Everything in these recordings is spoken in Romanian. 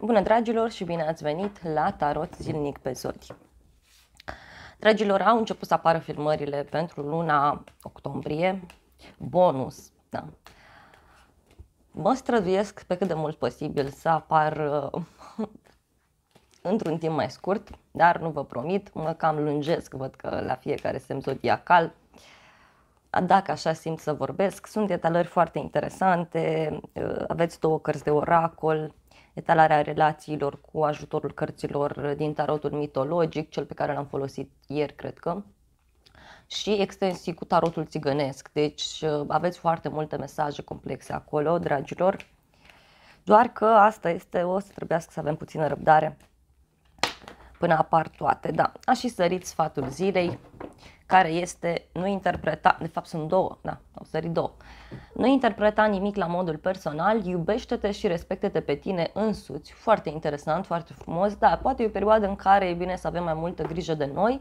Bună dragilor și bine ați venit la Tarot Zilnic pe Zodi. Dragilor, au început să apară filmările pentru luna octombrie, bonus, da. Mă străduiesc pe cât de mult posibil să apar uh, într-un timp mai scurt, dar nu vă promit, mă cam lungesc, văd că la fiecare semn zodiacal dacă așa simt să vorbesc, sunt detalări foarte interesante, uh, aveți două cărți de oracol, etalarea relațiilor cu ajutorul cărților din tarotul mitologic, cel pe care l-am folosit ieri, cred că, și extensii cu tarotul țigănesc. Deci uh, aveți foarte multe mesaje complexe acolo, dragilor. Doar că asta este, o să trebuiască să avem puțină răbdare până apar toate. Da, a și sărit sfatul zilei, care este nu interpreta, de fapt sunt două, da, au sărit două, nu interpreta nimic la modul personal, iubește-te și respecte-te pe tine însuți, foarte interesant, foarte frumos, da, poate e o perioadă în care e bine să avem mai multă grijă de noi,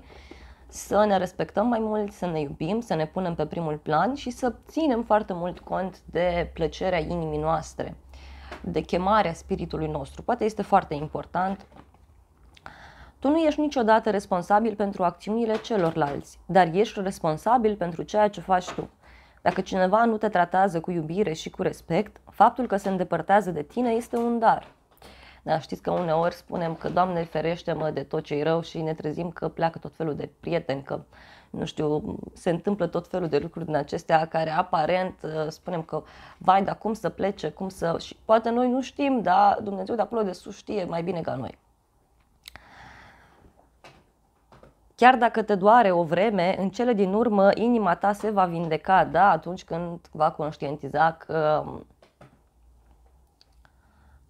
să ne respectăm mai mult, să ne iubim, să ne punem pe primul plan și să ținem foarte mult cont de plăcerea inimii noastre, de chemarea spiritului nostru. Poate este foarte important tu nu ești niciodată responsabil pentru acțiunile celorlalți, dar ești responsabil pentru ceea ce faci tu. Dacă cineva nu te tratează cu iubire și cu respect, faptul că se îndepărtează de tine este un dar. Da, știți că uneori spunem că Doamne ferește-mă de tot ce-i rău și ne trezim că pleacă tot felul de prieteni, că nu știu, se întâmplă tot felul de lucruri din acestea care aparent ă, spunem că vai, dar cum să plece, cum să... și poate noi nu știm, dar Dumnezeu de acolo de sus știe mai bine ca noi. Chiar dacă te doare o vreme, în cele din urmă inima ta se va vindeca, da, atunci când va conștientiza că um,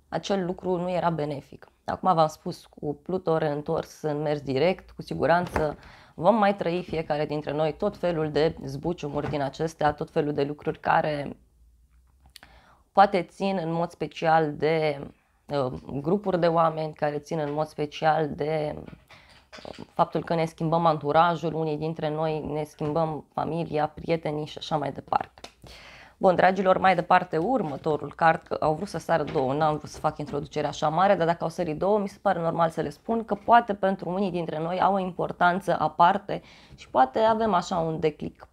acel lucru nu era benefic. Acum v-am spus, cu Pluto reîntors în mers direct, cu siguranță vom mai trăi fiecare dintre noi tot felul de zbuciumuri din acestea, tot felul de lucruri care poate țin în mod special de uh, grupuri de oameni, care țin în mod special de uh, faptul că ne schimbăm anturajul, unii dintre noi ne schimbăm familia, prietenii și așa mai departe. Bun, dragilor, mai departe următorul card, că au vrut să sară două, n-am vrut să fac introducerea așa mare, dar dacă au sărit două, mi se pare normal să le spun că poate pentru unii dintre noi au o importanță aparte și poate avem așa un declic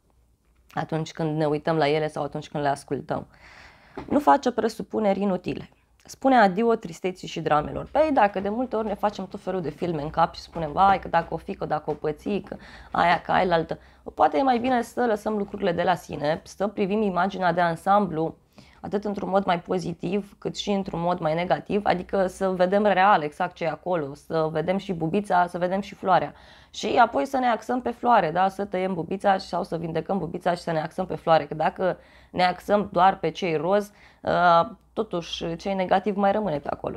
atunci când ne uităm la ele sau atunci când le ascultăm. Nu face presupuneri inutile spune adio tristeții și dramelor. Păi dacă de multe ori ne facem tot felul de filme în cap și spunem, vai, că dacă o fi, că dacă o pății, că aia, că aia, altă, poate e mai bine să lăsăm lucrurile de la sine, să privim imaginea de ansamblu, atât într-un mod mai pozitiv, cât și într-un mod mai negativ, adică să vedem real exact ce e acolo, să vedem și bubița, să vedem și floarea. Și apoi să ne axăm pe floare, da? să tăiem bubița sau să vindecăm bubița și să ne axăm pe floare, că dacă ne axăm doar pe cei roz, ă, totuși ce e negativ mai rămâne pe acolo.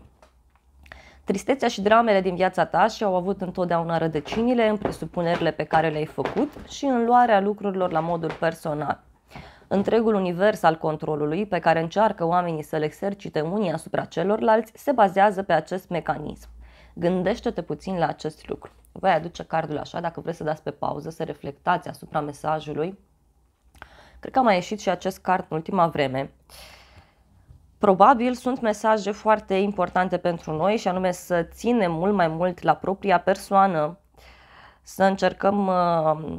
Tristețea și dramele din viața ta și-au avut întotdeauna rădăcinile în presupunerile pe care le-ai făcut și în luarea lucrurilor la modul personal. Întregul univers al controlului pe care încearcă oamenii să-l exercite unii asupra celorlalți se bazează pe acest mecanism. Gândește-te puțin la acest lucru. Voi aduce cardul așa dacă vreți să dați pe pauză, să reflectați asupra mesajului. Cred că a mai ieșit și acest card în ultima vreme. Uh, Probabil sunt mesaje foarte importante pentru noi și anume să ținem mult mai mult la propria persoană, să încercăm uh,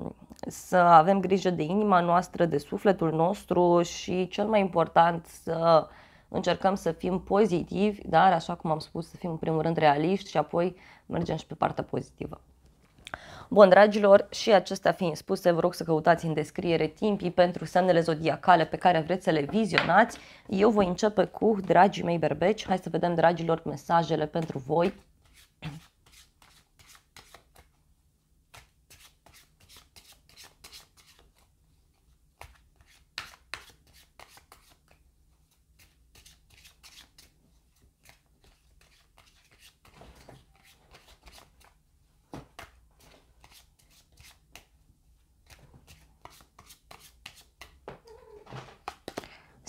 să avem grijă de inima noastră, de sufletul nostru și cel mai important să încercăm să fim pozitivi, dar așa cum am spus, să fim în primul rând realiști și apoi mergem și pe partea pozitivă. Bun, dragilor, și acestea fiind spuse, vă rog să căutați în descriere timpii pentru semnele zodiacale pe care vreți să le vizionați. Eu voi începe cu dragii mei berbeci. Hai să vedem, dragilor, mesajele pentru voi.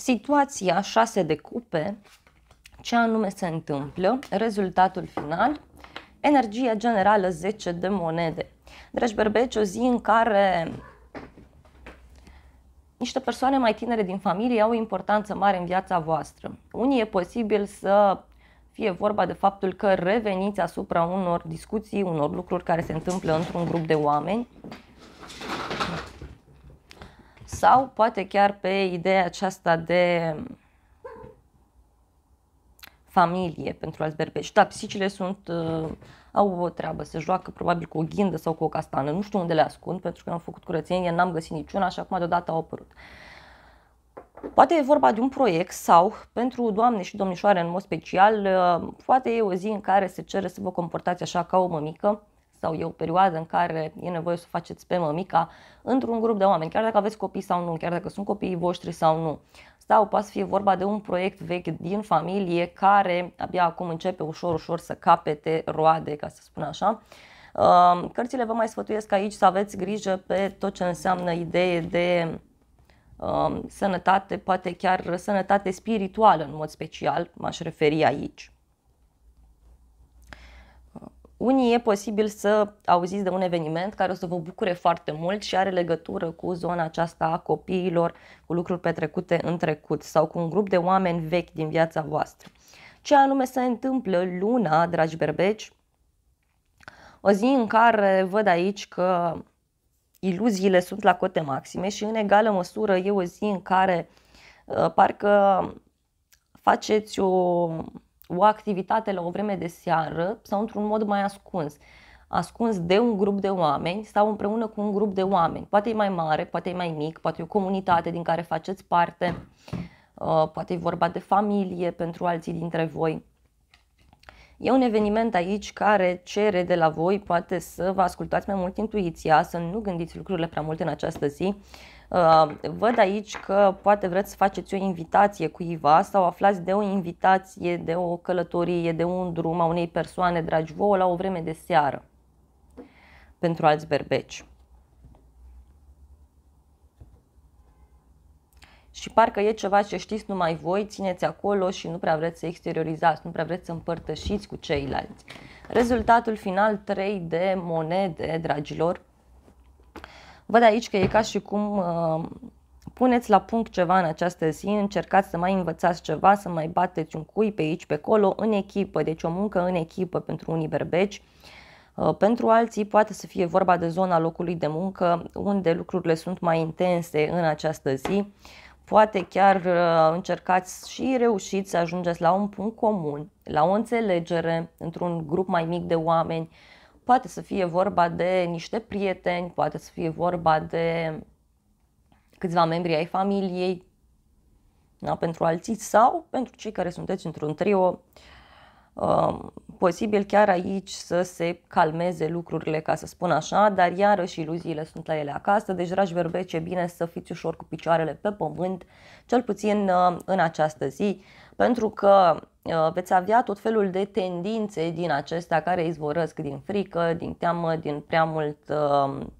situația 6 de cupe, ce anume se întâmplă, rezultatul final, energia generală 10 de monede. Dragi berbeci, o zi în care niște persoane mai tinere din familie au o importanță mare în viața voastră. Unii e posibil să fie vorba de faptul că reveniți asupra unor discuții, unor lucruri care se întâmplă într-un grup de oameni, sau poate chiar pe ideea aceasta de familie pentru alți berbeci. Da, pisicile sunt, uh, au o treabă, se joacă probabil cu o ghindă sau cu o castană, nu știu unde le ascund, pentru că am făcut curățenie, n-am găsit niciuna și acum deodată au apărut. Poate e vorba de un proiect sau, pentru doamne și domnișoare în mod special, uh, poate e o zi în care se cere să vă comportați așa ca o mămică, sau e o perioadă în care e nevoie să faceți pe mămica într-un grup de oameni, chiar dacă aveți copii sau nu, chiar dacă sunt copiii voștri sau nu. Sau poate să fie vorba de un proiect vechi din familie care abia acum începe ușor, ușor să capete roade, ca să spun așa. Cărțile vă mai sfătuiesc aici să aveți grijă pe tot ce înseamnă idee de sănătate, poate chiar sănătate spirituală în mod special, m-aș referi aici unii e posibil să auziți de un eveniment care o să vă bucure foarte mult și are legătură cu zona aceasta a copiilor, cu lucruri petrecute în trecut sau cu un grup de oameni vechi din viața voastră. Ce anume se întâmplă luna, dragi berbeci? O zi în care văd aici că iluziile sunt la cote maxime și în egală măsură e o zi în care uh, parcă faceți o o activitate la o vreme de seară sau într-un mod mai ascuns ascuns de un grup de oameni sau împreună cu un grup de oameni. Poate e mai mare, poate e mai mic, poate e o comunitate din care faceți parte, uh, poate e vorba de familie pentru alții dintre voi. E un eveniment aici care cere de la voi poate să vă ascultați mai mult intuiția, să nu gândiți lucrurile prea mult în această zi, Uh, văd aici că poate vreți să faceți o invitație cuiva sau aflați de o invitație, de o călătorie, de un drum a unei persoane dragi vouă la o vreme de seară pentru alți berbeci. și parcă e ceva ce știți numai voi, țineți acolo și nu prea vreți să exteriorizați, nu prea vreți să împărtășiți cu ceilalți. Rezultatul final 3 de monede, dragilor, Văd aici că e ca și cum uh, puneți la punct ceva în această zi, încercați să mai învățați ceva, să mai bateți un cui pe aici, pe acolo, în echipă, deci o muncă în echipă pentru unii berbeci. Uh, pentru alții poate să fie vorba de zona locului de muncă unde lucrurile sunt mai intense în această zi. Poate chiar uh, încercați și reușiți să ajungeți la un punct comun, la o înțelegere într-un grup mai mic de oameni, Poate să fie vorba de niște prieteni, poate să fie vorba de câțiva membri ai familiei, da, pentru alții sau pentru cei care sunteți într-un trio, uh, posibil chiar aici să se calmeze lucrurile, ca să spun așa, dar iarăși iluziile sunt la ele acasă, deci, dragi berbeci, e bine să fiți ușor cu picioarele pe pământ, cel puțin uh, în această zi, pentru că Uh, veți avea tot felul de tendințe din acestea care izvorăsc din frică, din teamă, din prea mult um,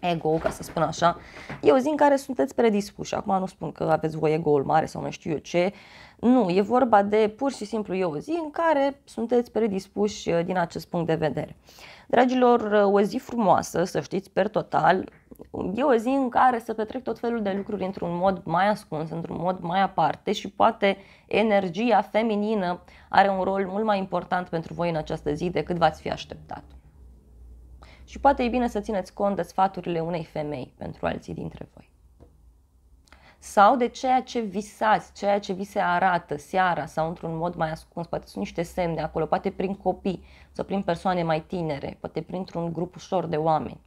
ego, ca să spun așa, Eu o zi în care sunteți predispuși. Acum nu spun că aveți voi ego-ul mare sau nu știu eu ce, nu, e vorba de pur și simplu eu o zi în care sunteți predispuși uh, din acest punct de vedere. Dragilor, uh, o zi frumoasă, să știți, per total, E o zi în care să petrec tot felul de lucruri într-un mod mai ascuns, într-un mod mai aparte și poate energia feminină are un rol mult mai important pentru voi în această zi decât v-ați fi așteptat. Și poate e bine să țineți cont de sfaturile unei femei pentru alții dintre voi. Sau de ceea ce visați, ceea ce vi se arată seara sau într-un mod mai ascuns, poate sunt niște semne acolo, poate prin copii sau prin persoane mai tinere, poate printr-un grup ușor de oameni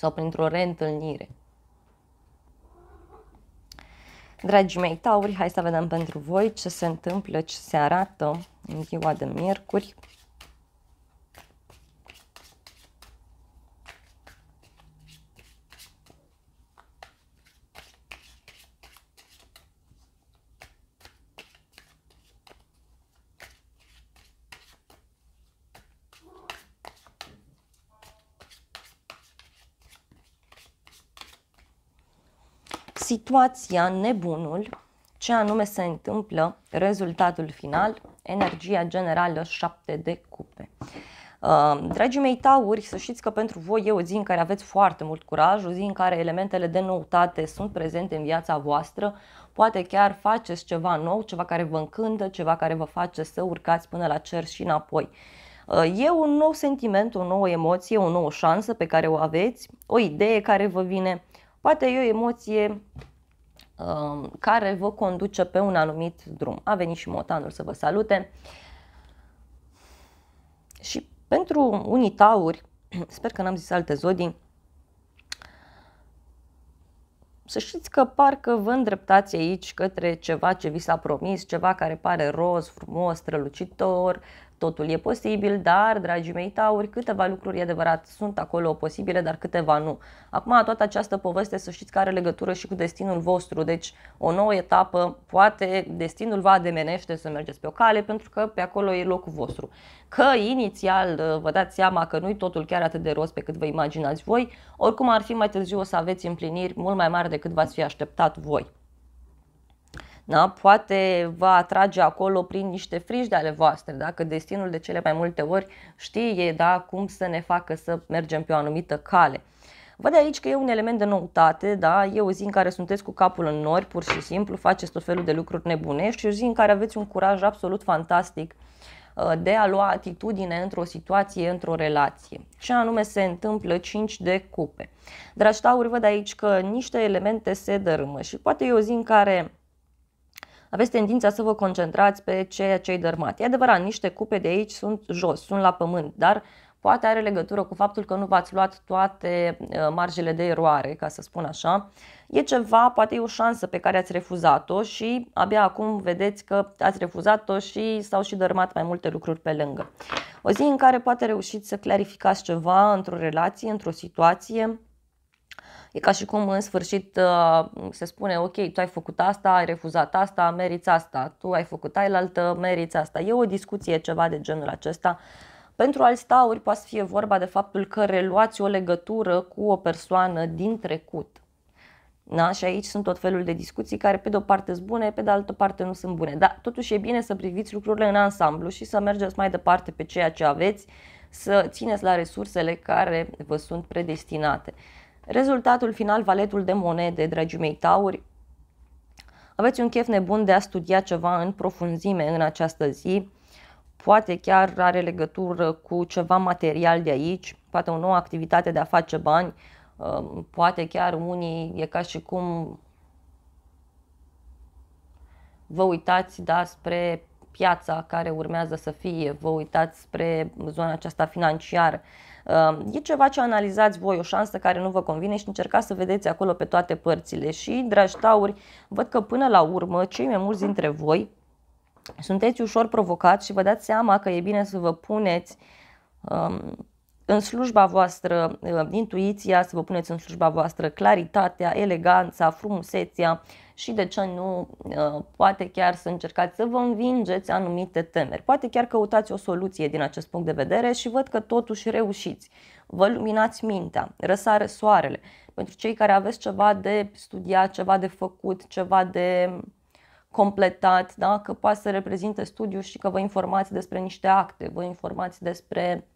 sau printr-o reîntâlnire. Dragii mei tauri, hai să vedem pentru voi ce se întâmplă, ce se arată în ziua de miercuri. situația, nebunul, ce anume se întâmplă, rezultatul final, energia generală 7 de cupe. Uh, dragii mei tauri, să știți că pentru voi e o zi în care aveți foarte mult curaj, o zi în care elementele de noutate sunt prezente în viața voastră, poate chiar faceți ceva nou, ceva care vă încântă, ceva care vă face să urcați până la cer și înapoi. Uh, e un nou sentiment, o nouă emoție, o nouă șansă pe care o aveți, o idee care vă vine, Poate e o emoție um, care vă conduce pe un anumit drum. A venit și motanul să vă salute. Și pentru unii tauri, sper că n-am zis alte zodii, să știți că parcă vă îndreptați aici către ceva ce vi s-a promis, ceva care pare roz, frumos, strălucitor, Totul e posibil, dar, dragii mei tauri, câteva lucruri e adevărat sunt acolo posibile, dar câteva nu. Acum, toată această poveste să știți care are legătură și cu destinul vostru, deci o nouă etapă, poate destinul va ademenește să mergeți pe o cale pentru că pe acolo e locul vostru. Că inițial vă dați seama că nu-i totul chiar atât de rost pe cât vă imaginați voi, oricum ar fi mai târziu o să aveți împliniri mult mai mari decât v-ați fi așteptat voi. Da? Poate va atrage acolo prin niște frici de ale voastre, da? că destinul de cele mai multe ori știe da? cum să ne facă să mergem pe o anumită cale. Văd aici că e un element de noutate, da? e o zi în care sunteți cu capul în nori, pur și simplu, faceți tot felul de lucruri nebunești și o zi în care aveți un curaj absolut fantastic uh, de a lua atitudine într-o situație, într-o relație. Și anume se întâmplă 5 de cupe. Dragi tauri, văd aici că niște elemente se dărâmă și poate e o zi în care aveți tendința să vă concentrați pe ceea ce e dărmat. E adevărat, niște cupe de aici sunt jos, sunt la pământ, dar poate are legătură cu faptul că nu v-ați luat toate uh, marjele de eroare, ca să spun așa. E ceva, poate e o șansă pe care ați refuzat-o și abia acum vedeți că ați refuzat-o și s-au și dărmat mai multe lucruri pe lângă. O zi în care poate reușiți să clarificați ceva într-o relație, într-o situație, E ca și cum în sfârșit uh, se spune, ok, tu ai făcut asta, ai refuzat asta, meriți asta, tu ai făcut ailaltă, meriți asta. E o discuție ceva de genul acesta. Pentru alți tauri poate fi vorba de faptul că reluați o legătură cu o persoană din trecut. Da? Și aici sunt tot felul de discuții care pe de o parte sunt bune, pe de altă parte nu sunt bune. Dar totuși e bine să priviți lucrurile în ansamblu și să mergeți mai departe pe ceea ce aveți, să țineți la resursele care vă sunt predestinate. Rezultatul final, valetul de monede, dragii mei tauri, aveți un chef nebun de a studia ceva în profunzime în această zi, poate chiar are legătură cu ceva material de aici, poate o nouă activitate de a face bani, uh, poate chiar unii e ca și cum vă uitați da, spre piața care urmează să fie, vă uitați spre zona aceasta financiară, Ehm, e ceva ce analizați voi, o șansă care nu vă convine și încercați să vedeți acolo pe toate părțile. Și, dragi tauri, văd că până la urmă cei mai mulți dintre voi sunteți ușor provocați și vă dați seama că e bine să vă puneți um, în slujba voastră ehm, intuiția, să vă puneți în slujba voastră claritatea, eleganța, frumusețea, și de ce nu, uh, poate chiar să încercați să vă învingeți anumite temeri. Poate chiar căutați o soluție din acest punct de vedere și văd că totuși reușiți. Vă luminați mintea, răsare soarele. Pentru cei care aveți ceva de studiat, ceva de făcut, ceva de completat, da? că poate să reprezinte studiu și că vă informați despre niște acte, vă informați despre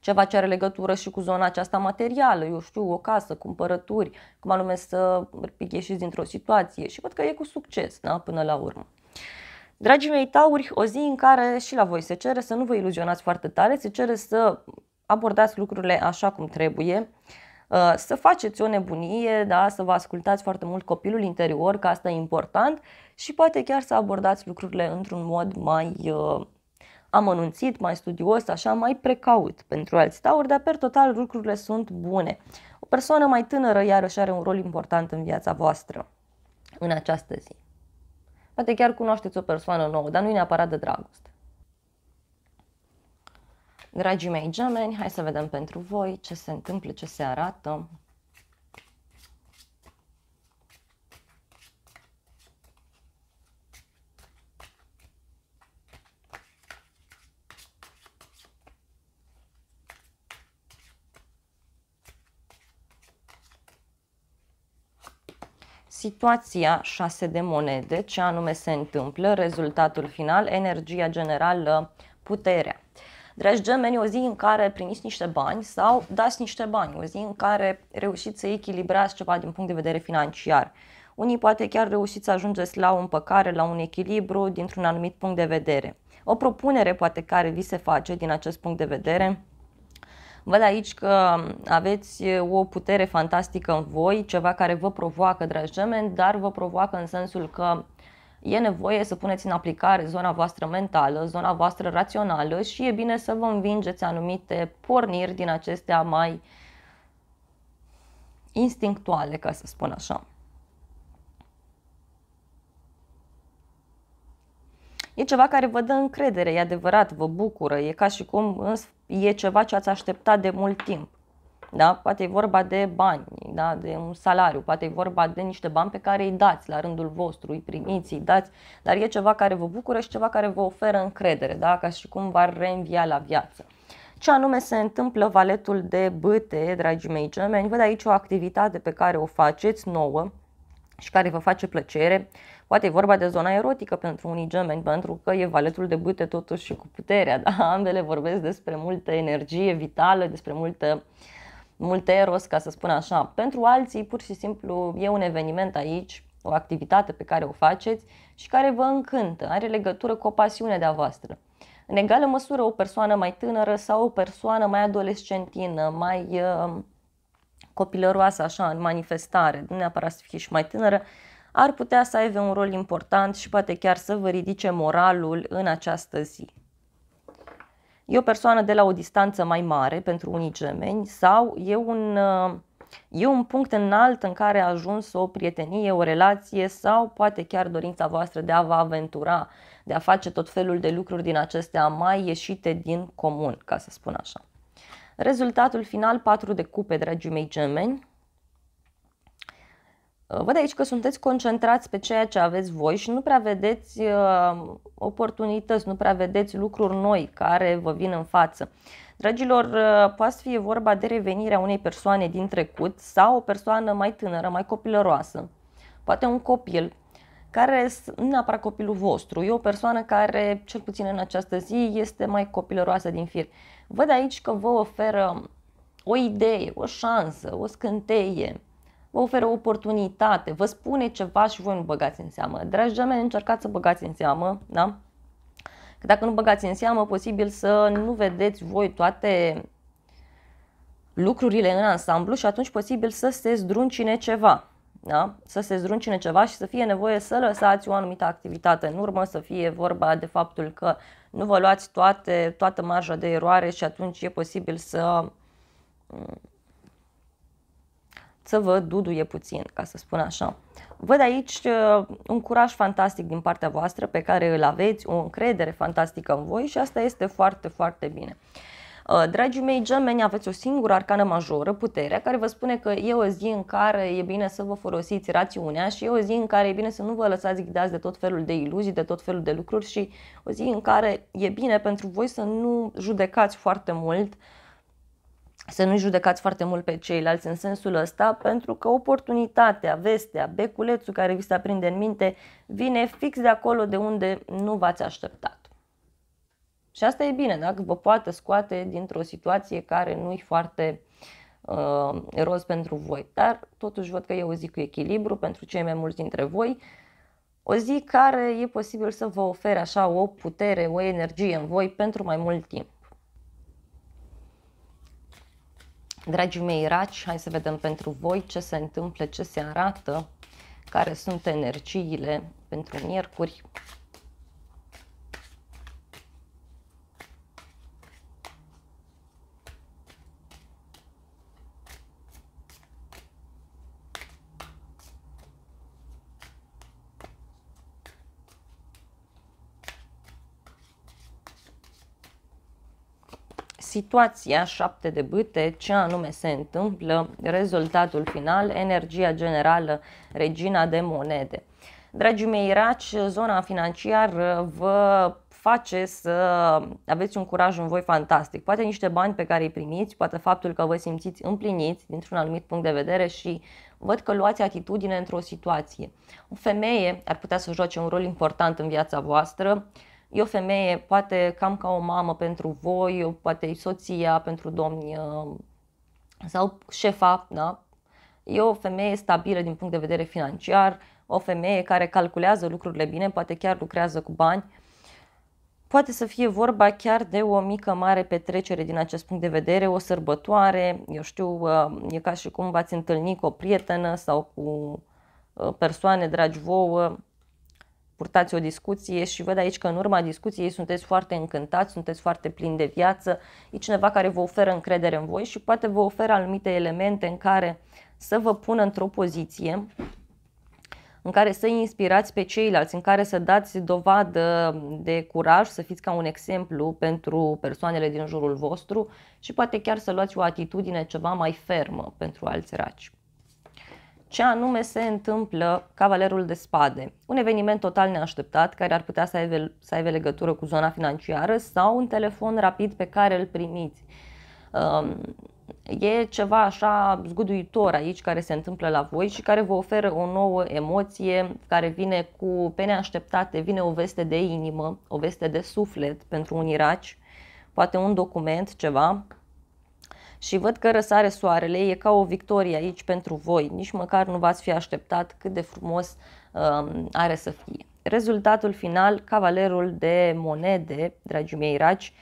ceva ce are legătură și cu zona aceasta materială, eu știu, o casă, cumpărături, cum anume să ieșiți dintr-o situație și văd că e cu succes da? până la urmă. Dragii mei tauri, o zi în care și la voi se cere să nu vă iluzionați foarte tare, se cere să abordați lucrurile așa cum trebuie, uh, să faceți o nebunie, da? să vă ascultați foarte mult copilul interior, că asta e important și poate chiar să abordați lucrurile într-un mod mai uh, amănunțit, mai studios, așa, mai precaut pentru alți tauri, dar per total lucrurile sunt bune. O persoană mai tânără iarăși are un rol important în viața voastră în această zi. Poate chiar cunoașteți o persoană nouă, dar nu e neapărat de dragoste. Dragii mei gemeni, hai să vedem pentru voi ce se întâmplă, ce se arată, situația 6 de monede, ce anume se întâmplă, rezultatul final, energia generală, puterea. Dragi gemeni, o zi în care primiți niște bani sau dați niște bani, o zi în care reușiți să echilibrați ceva din punct de vedere financiar. Unii poate chiar reușiți să ajungeți la o împăcare, la un echilibru dintr-un anumit punct de vedere. O propunere poate care vi se face din acest punct de vedere Văd aici că aveți uh, o putere fantastică în voi, ceva care vă provoacă, dragi gemeni, dar vă provoacă în sensul că e nevoie să puneți în aplicare zona voastră mentală, zona voastră rațională și e bine să vă învingeți anumite porniri din acestea mai instinctuale, ca să spun așa. E ceva care vă dă încredere, e adevărat, vă bucură, e ca și cum e ceva ce ați așteptat de mult timp. Da? Poate e vorba de bani, da? de un salariu, poate e vorba de niște bani pe care îi dați la rândul vostru, îi primiți, îi dați, dar e ceva care vă bucură și ceva care vă oferă încredere, da? ca și cum v-ar reînvia la viață. Ce anume se întâmplă valetul de bâte, dragii mei gemeni? Văd aici o activitate pe care o faceți nouă, și care vă face plăcere. Poate e vorba de zona erotică pentru unii gemeni, pentru că e valetul de bute totuși și cu puterea. Da? Ambele vorbesc despre multă energie vitală, despre multă, multe eros, ca să spun așa. Pentru alții, pur și simplu, e un eveniment aici, o activitate pe care o faceți și care vă încântă, are legătură cu o pasiune de-a voastră. În egală măsură, o persoană mai tânără sau o persoană mai adolescentină, mai uh, copilăroasă, așa, în manifestare, nu neapărat să fie și mai tânără, ar putea să aibă un rol important și poate chiar să vă ridice moralul în această zi. E o persoană de la o distanță mai mare pentru unii gemeni sau e un, e un punct înalt în care a ajuns o prietenie, o relație sau poate chiar dorința voastră de a vă aventura, de a face tot felul de lucruri din acestea mai ieșite din comun, ca să spun așa. Rezultatul final 4 de cupe, dragii mei gemeni. Uh, văd aici că sunteți concentrați pe ceea ce aveți voi și nu prea vedeți uh, oportunități, nu prea vedeți lucruri noi care vă vin în față. Dragilor, uh, poate fi vorba de revenirea unei persoane din trecut sau o persoană mai tânără, mai copilăroasă, poate un copil care nu neapărat copilul vostru, e o persoană care, cel puțin în această zi, este mai copilăroasă din fir. Văd aici că vă oferă o idee, o șansă, o scânteie, vă oferă o oportunitate, vă spune ceva și voi nu băgați în seamă. Dragi gemeni, încercați să băgați în seamă, da? Că dacă nu băgați în seamă, posibil să nu vedeți voi toate lucrurile în ansamblu și atunci posibil să se zdruncine ceva. Da? Să se zdruncine ceva și să fie nevoie să lăsați o anumită activitate în urmă, să fie vorba de faptul că nu vă luați toate, toată marja de eroare și atunci e posibil să să vă duduie puțin, ca să spun așa. Văd aici uh, un curaj fantastic din partea voastră pe care îl aveți, o încredere fantastică în voi și asta este foarte, foarte bine. Uh, Ă, dragii mei gemeni, aveți o singură arcană majoră, puterea, care vă spune că e o zi în care e bine să vă folosiți rațiunea și e o zi în care e bine să nu vă lăsați ghidați de tot felul de iluzii, de tot felul de lucruri și o zi în care e bine pentru voi să nu judecați foarte mult să nu judecați foarte mult pe ceilalți în sensul ăsta, pentru că oportunitatea, vestea, beculețul care vi se aprinde în minte vine fix de acolo de unde nu v-ați așteptat. Și asta e bine, dacă vă poate scoate dintr-o situație care nu e foarte uh, eros pentru voi. Dar totuși văd că e o zi cu echilibru pentru cei mai mulți dintre voi. O zi care e posibil să vă ofere așa o putere, o energie în voi pentru mai mult timp. Dragii mei raci, hai să vedem pentru voi ce se întâmplă, ce se arată, care sunt energiile pentru miercuri. situația 7 de bâte, ce anume se întâmplă, rezultatul final, energia generală, regina de monede. Dragii mei raci, zona financiară vă face să aveți un curaj în voi fantastic. Poate niște bani pe care îi primiți, poate faptul că vă simțiți împliniți dintr-un anumit punct de vedere și văd că luați atitudine într-o situație. O femeie ar putea să joace un rol important în viața voastră, E o femeie poate cam ca o mamă pentru voi, poate e soția pentru domni um, sau șefa, da? E o femeie stabilă din punct de vedere financiar, o femeie care calculează lucrurile bine, poate chiar lucrează cu bani. Poate să fie vorba chiar de o mică mare petrecere din acest punct de vedere, o sărbătoare, eu știu, um, e ca și cum v-ați întâlni cu o prietenă sau cu uh, persoane dragi vouă, purtați o discuție și văd aici că în urma discuției sunteți foarte încântați, sunteți foarte plini de viață, e cineva care vă oferă încredere în voi și poate vă oferă anumite elemente în care să vă pună într-o poziție în care să inspirați pe ceilalți, în care să dați dovadă de curaj, să fiți ca un exemplu pentru persoanele din jurul vostru și poate chiar să luați o atitudine ceva mai fermă pentru alți raci ce anume se întâmplă Cavalerul de Spade, un eveniment total neașteptat care ar putea să aibă, să aibă legătură cu zona financiară sau un telefon rapid pe care îl primiți. Um, e ceva așa zguduitor aici care se întâmplă la voi și care vă oferă o nouă emoție care vine cu pe neașteptate, vine o veste de inimă, o veste de suflet pentru un iraci, poate un document, ceva și văd că răsare soarele, e ca o victorie aici pentru voi, nici măcar nu v-ați fi așteptat cât de frumos um, are să fie. Rezultatul final, cavalerul de monede, dragii mei raci,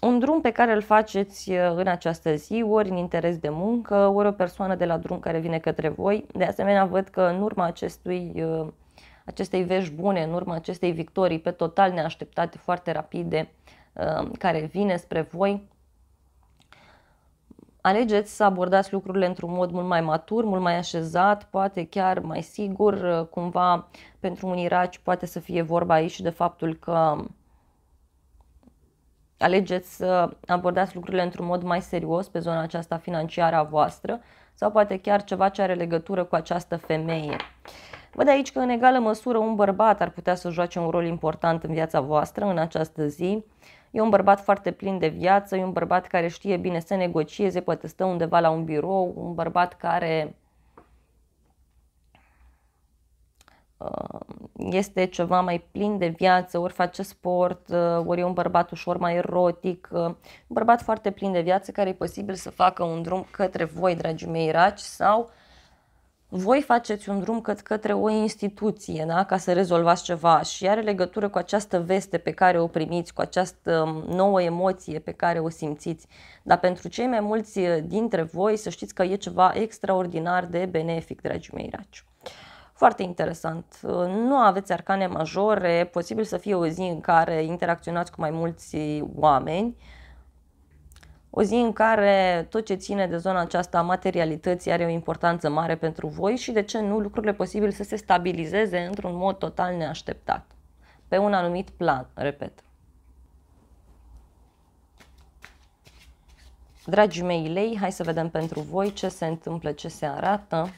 un drum pe care îl faceți uh, în această zi, ori în interes de muncă, ori o persoană de la drum care vine către voi. De asemenea, văd că în urma acestui, uh, acestei vești bune, în urma acestei victorii pe total neașteptate, foarte rapide, uh, care vine spre voi, alegeți să abordați lucrurile într-un mod mult mai matur, mult mai așezat, poate chiar mai sigur, uh, cumva pentru un iraci poate să fie vorba aici de faptul că alegeți să abordați lucrurile într-un mod mai serios pe zona aceasta financiară a voastră sau poate chiar ceva ce are legătură cu această femeie. Văd aici că în egală măsură un bărbat ar putea să joace un rol important în viața voastră în această zi. E un bărbat foarte plin de viață, e un bărbat care știe bine să negocieze, poate stă undeva la un birou, un bărbat care uh, este ceva mai plin de viață, ori face sport, uh, ori e un bărbat ușor mai erotic, uh, un bărbat foarte plin de viață care e posibil să facă un drum către voi, dragii mei raci, sau uh, voi faceți un drum cât către o instituție da? ca să rezolvați ceva și are legătură cu această veste pe care o primiți, cu această um, nouă emoție pe care o simțiți. Dar pentru cei mai mulți uh, dintre voi să știți că e ceva extraordinar de benefic, dragii mei raci. Foarte interesant. Uh, nu aveți arcane majore, posibil să fie o zi în care interacționați cu mai mulți oameni, o zi în care tot ce ține de zona aceasta a materialității are o importanță mare pentru voi și de ce nu lucrurile posibil să se stabilizeze într-un mod total neașteptat, pe un anumit plan, repet. Dragii mei lei, hai să vedem pentru voi ce se întâmplă, ce se arată.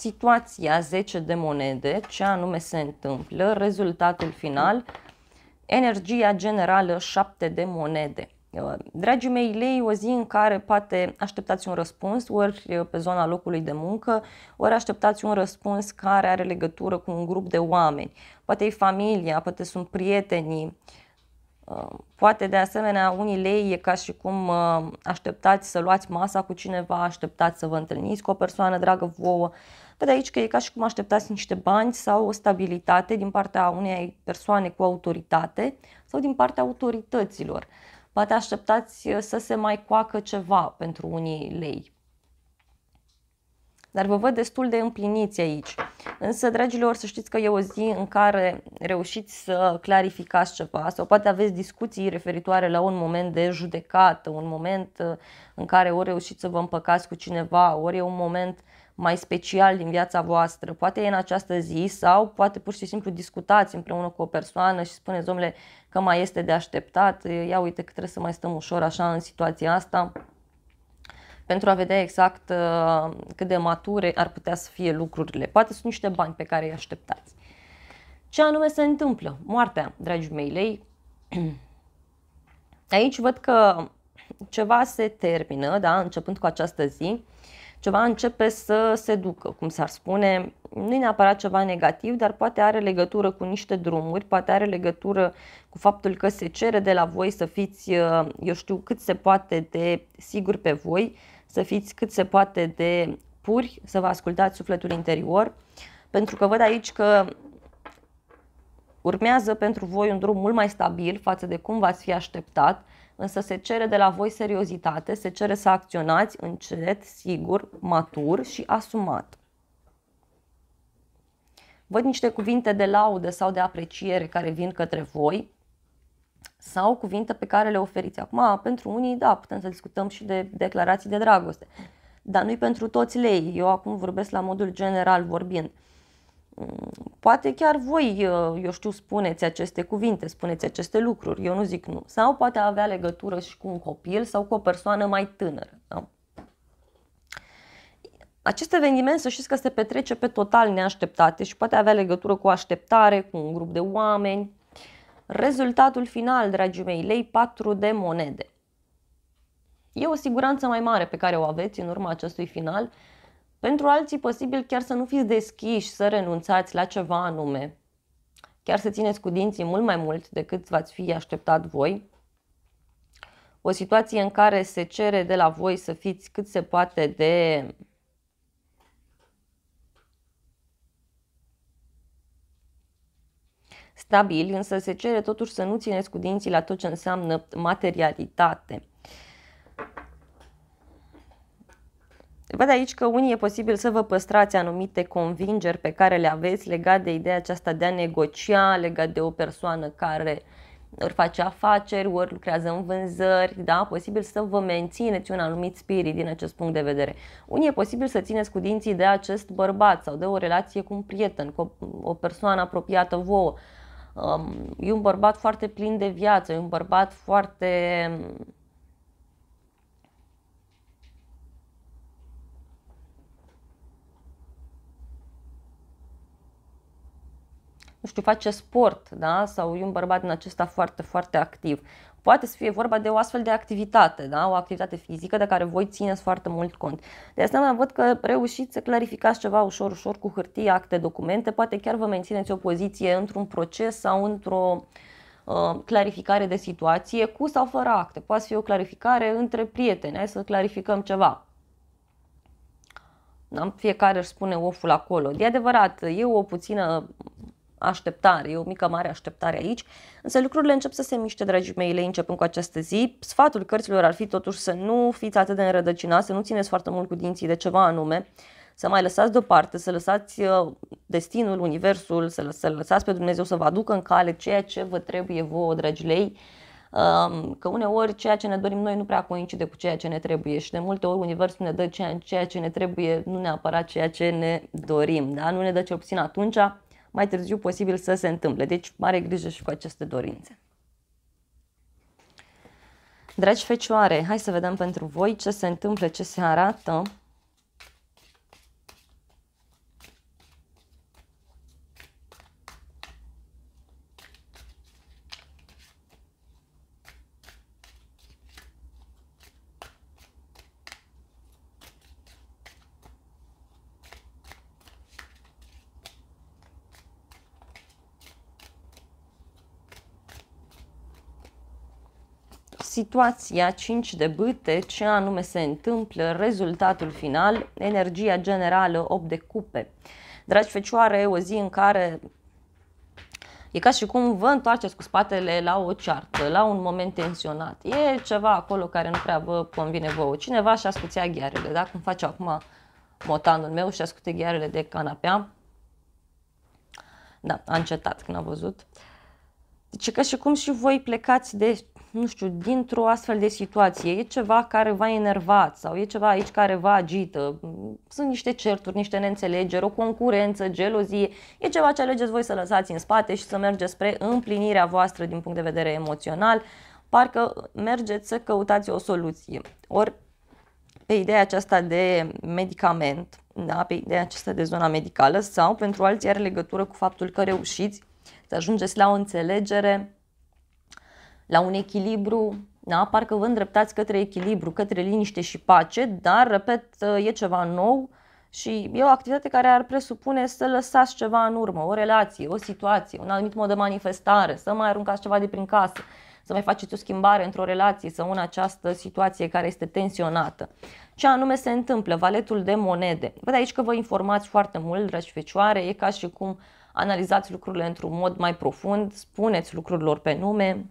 situația 10 de monede, ce anume se întâmplă, rezultatul final, energia generală 7 de monede. Uh, dragii mei, lei o zi în care poate așteptați un răspuns, ori uh, pe zona locului de muncă, ori așteptați un răspuns care are legătură cu un grup de oameni. Poate e familia, poate sunt prietenii, uh, poate de asemenea unii lei e ca și cum așteptați să luați masa cu cineva, așteptați să vă întâlniți cu o persoană dragă vouă, pe de aici că e ca și cum așteptați niște bani sau o stabilitate din partea unei persoane cu autoritate sau din partea autorităților. Poate așteptați uh, să se mai coacă ceva pentru unii lei. Dar vă văd destul de împliniți aici. Însă, dragilor, să știți că e o zi în care reușiți să clarificați ceva sau poate aveți discuții referitoare la un moment de judecată, un moment uh, în care ori reușiți să vă împăcați cu cineva, ori e un moment mai special din viața voastră, poate e în această zi sau poate pur și simplu discutați împreună cu o persoană și spuneți, domnule, că mai este de așteptat, ia uite că trebuie să mai stăm ușor așa în situația asta, pentru a vedea exact uh, cât de mature ar putea să fie lucrurile. Poate sunt niște bani pe care îi așteptați. Ce anume se întâmplă? Moartea, dragii mei lei. Aici văd că ceva se termină, da, începând cu această zi ceva începe să se ducă, cum s-ar spune, nu e neapărat ceva negativ, dar poate are legătură cu niște drumuri, poate are legătură cu faptul că se cere de la voi să fiți, uh, eu știu, cât se poate de sigur pe voi, să fiți cât se poate de puri, să vă ascultați sufletul interior, pentru că văd aici că urmează pentru voi un drum mult mai stabil față de cum v-ați fi așteptat, însă se cere de la voi seriozitate, se cere să acționați încet, sigur, matur și asumat. Văd niște cuvinte de laudă sau de apreciere care vin către voi sau cuvinte pe care le oferiți. Acum, pentru unii, da, putem să discutăm și de declarații de dragoste, dar nu-i pentru toți lei. Eu acum vorbesc la modul general vorbind. Uh, poate chiar voi, uh, eu știu, spuneți aceste cuvinte, spuneți aceste lucruri, eu nu zic nu. Sau poate avea legătură și cu un copil sau cu o persoană mai tânără. Da? Acest eveniment, să știți că se petrece pe total neașteptate și poate avea legătură cu o așteptare, cu un grup de oameni. Rezultatul final, dragii mei, lei 4 de monede. E o siguranță mai mare pe care o aveți în urma acestui final, pentru alții, posibil chiar să nu fiți deschiși să renunțați la ceva anume. Chiar să țineți cu dinții mult mai mult decât v-ați fi așteptat voi. O situație în care se cere de la voi să fiți cât se poate de stabil, însă se cere totuși să nu țineți cu dinții la tot ce înseamnă materialitate. Văd aici că unii e posibil să vă păstrați anumite convingeri pe care le aveți legat de ideea aceasta de a negocia, legat de o persoană care ori face afaceri, ori lucrează în vânzări, da? Posibil să vă mențineți un anumit spirit din acest punct de vedere. Unii e posibil să țineți cu dinții de acest bărbat sau de o relație cu un prieten, cu o persoană apropiată vouă. Um, e un bărbat foarte plin de viață, e un bărbat foarte nu știu, face sport, da? sau e un bărbat din acesta foarte, foarte activ. Poate să fie vorba de o astfel de activitate, da? o activitate fizică de care voi țineți foarte mult cont. De asemenea, văd că reușiți să clarificați ceva ușor, ușor cu hârtie, acte, documente, poate chiar vă mențineți o poziție într-un proces sau într-o uh, clarificare de situație cu sau fără acte. Poate fi o clarificare între prieteni, hai să clarificăm ceva. Da? Fiecare își spune oful acolo. De adevărat, e o puțină așteptare, e o mică mare așteptare aici, însă lucrurile încep să se miște, dragii mei, le începând cu această zi. Sfatul cărților ar fi totuși să nu fiți atât de înrădăcinați, să nu țineți foarte mult cu dinții de ceva anume, să mai lăsați deoparte, să lăsați uh, destinul, universul, să, lă- să lăsați pe Dumnezeu să vă aducă în cale ceea ce vă trebuie vouă, dragi lei, um, că uneori ceea ce ne dorim noi nu prea coincide cu ceea ce ne trebuie și de multe ori Universul ne dă ceea ce ne trebuie, nu neapărat ceea ce ne dorim, da? nu ne dă cel puțin atunci mai târziu posibil să se întâmple. Deci mare grijă și cu aceste dorințe. Dragi fecioare, hai să vedem pentru voi ce se întâmplă, ce se arată situația 5 de bâte, ce anume se întâmplă, rezultatul final, energia generală 8 de cupe. Dragi fecioare, o zi în care E ca și cum vă întoarceți cu spatele la o ceartă, la un moment tensionat. E ceva acolo care nu prea vă convine vouă. Cineva și-a scuțea ghearele, da? Cum face acum motanul meu și-a scute ghearele de canapea. Da, a încetat când a văzut. Deci e ca și cum și voi plecați de nu știu, dintr-o astfel de situație. E ceva care v-a enervat sau e ceva aici care vă agită. Sunt niște certuri, niște neînțelegeri, o concurență, gelozie. E ceva ce alegeți voi să lăsați în spate și să mergeți spre împlinirea voastră din punct de vedere emoțional. Parcă mergeți să căutați o soluție. Ori pe ideea aceasta de medicament, da, pe ideea aceasta de zona medicală sau pentru alții are legătură cu faptul că reușiți să ajungeți la o înțelegere la un echilibru, da? parcă vă îndreptați către echilibru, către liniște și pace, dar, repet, e ceva nou și e o activitate care ar presupune să lăsați ceva în urmă, o relație, o situație, un anumit mod de manifestare, să mai aruncați ceva de prin casă, să mai faceți o schimbare într-o relație sau în această situație care este tensionată. Ce anume se întâmplă? Valetul de monede. Văd aici că vă informați foarte mult, dragi fecioare, e ca și cum analizați lucrurile într-un mod mai profund, spuneți lucrurilor pe nume,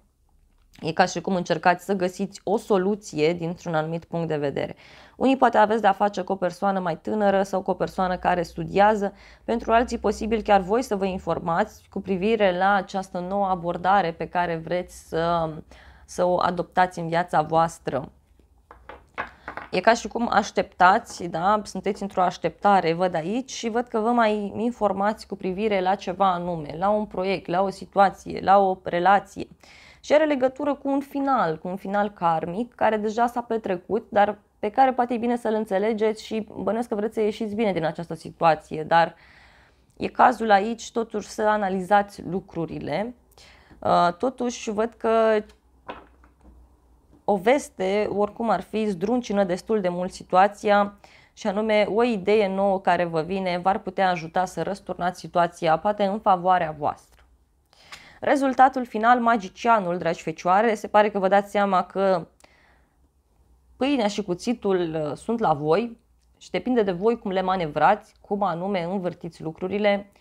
E ca și cum încercați să găsiți o soluție dintr-un anumit punct de vedere. Unii poate aveți de-a face cu o persoană mai tânără sau cu o persoană care studiază, pentru alții posibil chiar voi să vă informați cu privire la această nouă abordare pe care vreți să, să o adoptați în viața voastră. E ca și cum așteptați, da? sunteți într-o așteptare, văd aici și văd că vă mai informați cu privire la ceva anume, la un proiect, la o situație, la o relație și are legătură cu un final, cu un final karmic care deja s-a petrecut, dar pe care poate e bine să-l înțelegeți și bănesc că vreți să ieșiți bine din această situație, dar e cazul aici totuși să analizați lucrurile. Uh, totuși văd că o veste, oricum ar fi, zdruncină destul de mult situația și anume o idee nouă care vă vine v-ar putea ajuta să răsturnați situația, poate în favoarea voastră. Rezultatul final, magicianul, dragi fecioare, se pare că vă dați seama că pâinea și cuțitul uh, sunt la voi și depinde de voi cum le manevrați, cum anume învârtiți lucrurile,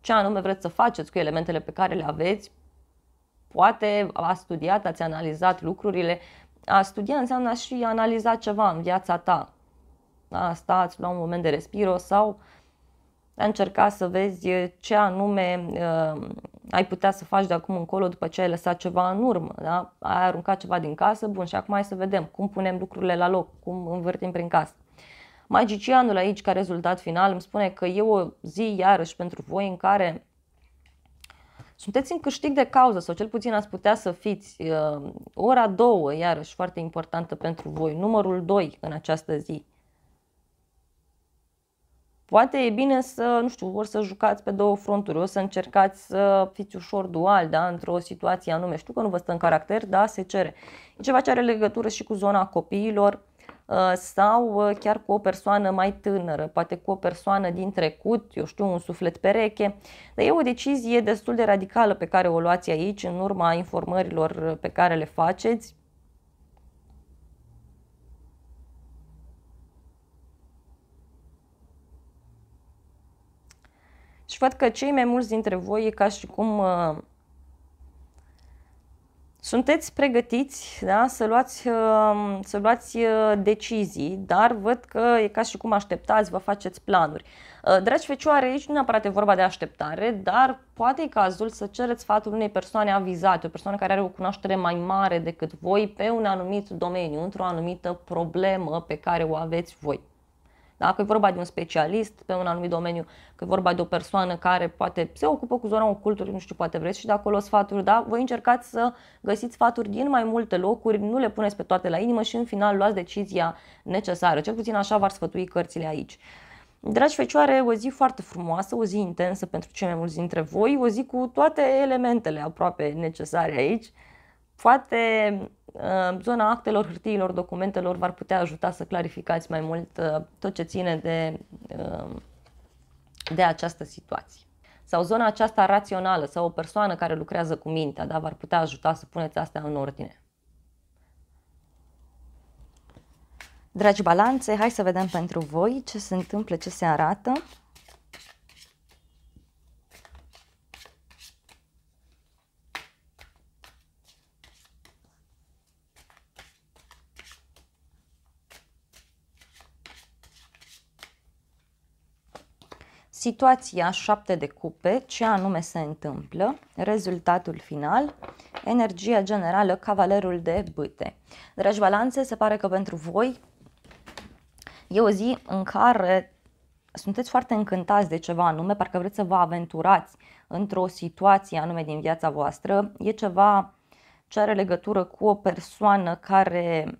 ce anume vreți să faceți cu elementele pe care le aveți. Poate ați studiat, ați analizat lucrurile. A studia înseamnă și analiza ceva în viața ta. Asta ați la un moment de respiro sau uh, a încerca să vezi ce anume uh, ai putea să faci de acum încolo după ce ai lăsat ceva în urmă, da? ai aruncat ceva din casă, bun și acum hai să vedem cum punem lucrurile la loc, cum învârtim prin casă. Magicianul aici ca rezultat final îmi spune că e o zi iarăși pentru voi în care sunteți în câștig de cauză sau cel puțin ați putea să fiți uh, ora două, iarăși foarte importantă pentru voi, numărul 2 în această zi. Poate e bine să, nu știu, ori să jucați pe două fronturi, o să încercați să fiți ușor dual, da, într-o situație anume. Știu că nu vă stă în caracter, da, se cere. E ceva ce are legătură și cu zona copiilor uh, sau uh, chiar cu o persoană mai tânără, poate cu o persoană din trecut, eu știu, un suflet pereche. Dar e o decizie destul de radicală pe care o luați aici în urma informărilor pe care le faceți Și văd că cei mai mulți dintre voi e ca și cum uh, sunteți pregătiți da, să luați, uh, să luați uh, decizii, dar văd că e ca și cum așteptați, vă faceți planuri. Uh, dragi fecioare, aici nu neapărat e vorba de așteptare, dar poate e cazul să cereți sfatul unei persoane avizate, o persoană care are o cunoaștere mai mare decât voi pe un anumit domeniu, într-o anumită problemă pe care o aveți voi. Dacă e vorba de un specialist pe un anumit domeniu, că e vorba de o persoană care poate se ocupă cu zona ocultului, nu știu, poate vreți și de acolo sfaturi, da? Voi încercați să găsiți sfaturi din mai multe locuri, nu le puneți pe toate la inimă și în final luați decizia necesară. Cel puțin așa v-ar sfătui cărțile aici. Dragi fecioare, o zi foarte frumoasă, o zi intensă pentru cei mai mulți dintre voi, o zi cu toate elementele aproape necesare aici. Poate uh, zona actelor, hârtiilor, documentelor v-ar putea ajuta să clarificați mai mult uh, tot ce ține de, uh, de această situație. Sau zona aceasta rațională sau o persoană care lucrează cu mintea, da, v-ar putea ajuta să puneți astea în ordine. Dragi balanțe, hai să vedem pentru voi ce se întâmplă, ce se arată. situația 7 de cupe, ce anume se întâmplă, rezultatul final, energia generală, cavalerul de bâte. Dragi balanțe, se pare că pentru voi e o zi în care sunteți foarte încântați de ceva anume, parcă vreți să vă aventurați într-o situație anume din viața voastră, e ceva ce are legătură cu o persoană care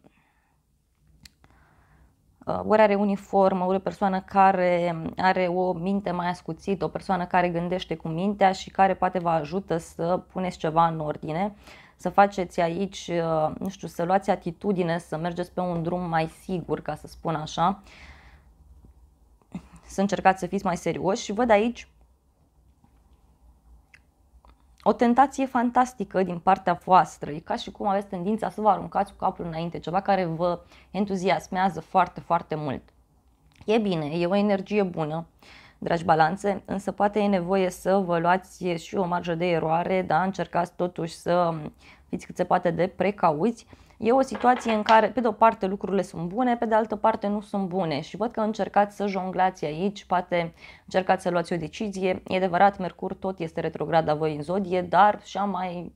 Uh, ori are uniformă, ori o persoană care are o minte mai ascuțită, o persoană care gândește cu mintea și care poate vă ajută să puneți ceva în ordine, să faceți aici, uh, nu știu, să luați atitudine, să mergeți pe un drum mai sigur, ca să spun așa, să încercați să fiți mai serioși și văd aici o tentație fantastică din partea voastră. E ca și cum aveți tendința să vă aruncați cu capul înainte, ceva care vă entuziasmează foarte, foarte mult. E bine, e o energie bună, dragi balanțe, însă poate e nevoie să vă luați și o marjă de eroare, da? încercați totuși să fiți cât se poate de precauți E o situație în care, pe de o parte, lucrurile sunt bune, pe de altă parte, nu sunt bune și văd că încercați să jonglați aici, poate încercați să luați o decizie. E adevărat, Mercur tot este retrograd la voi în zodie, dar și-a mai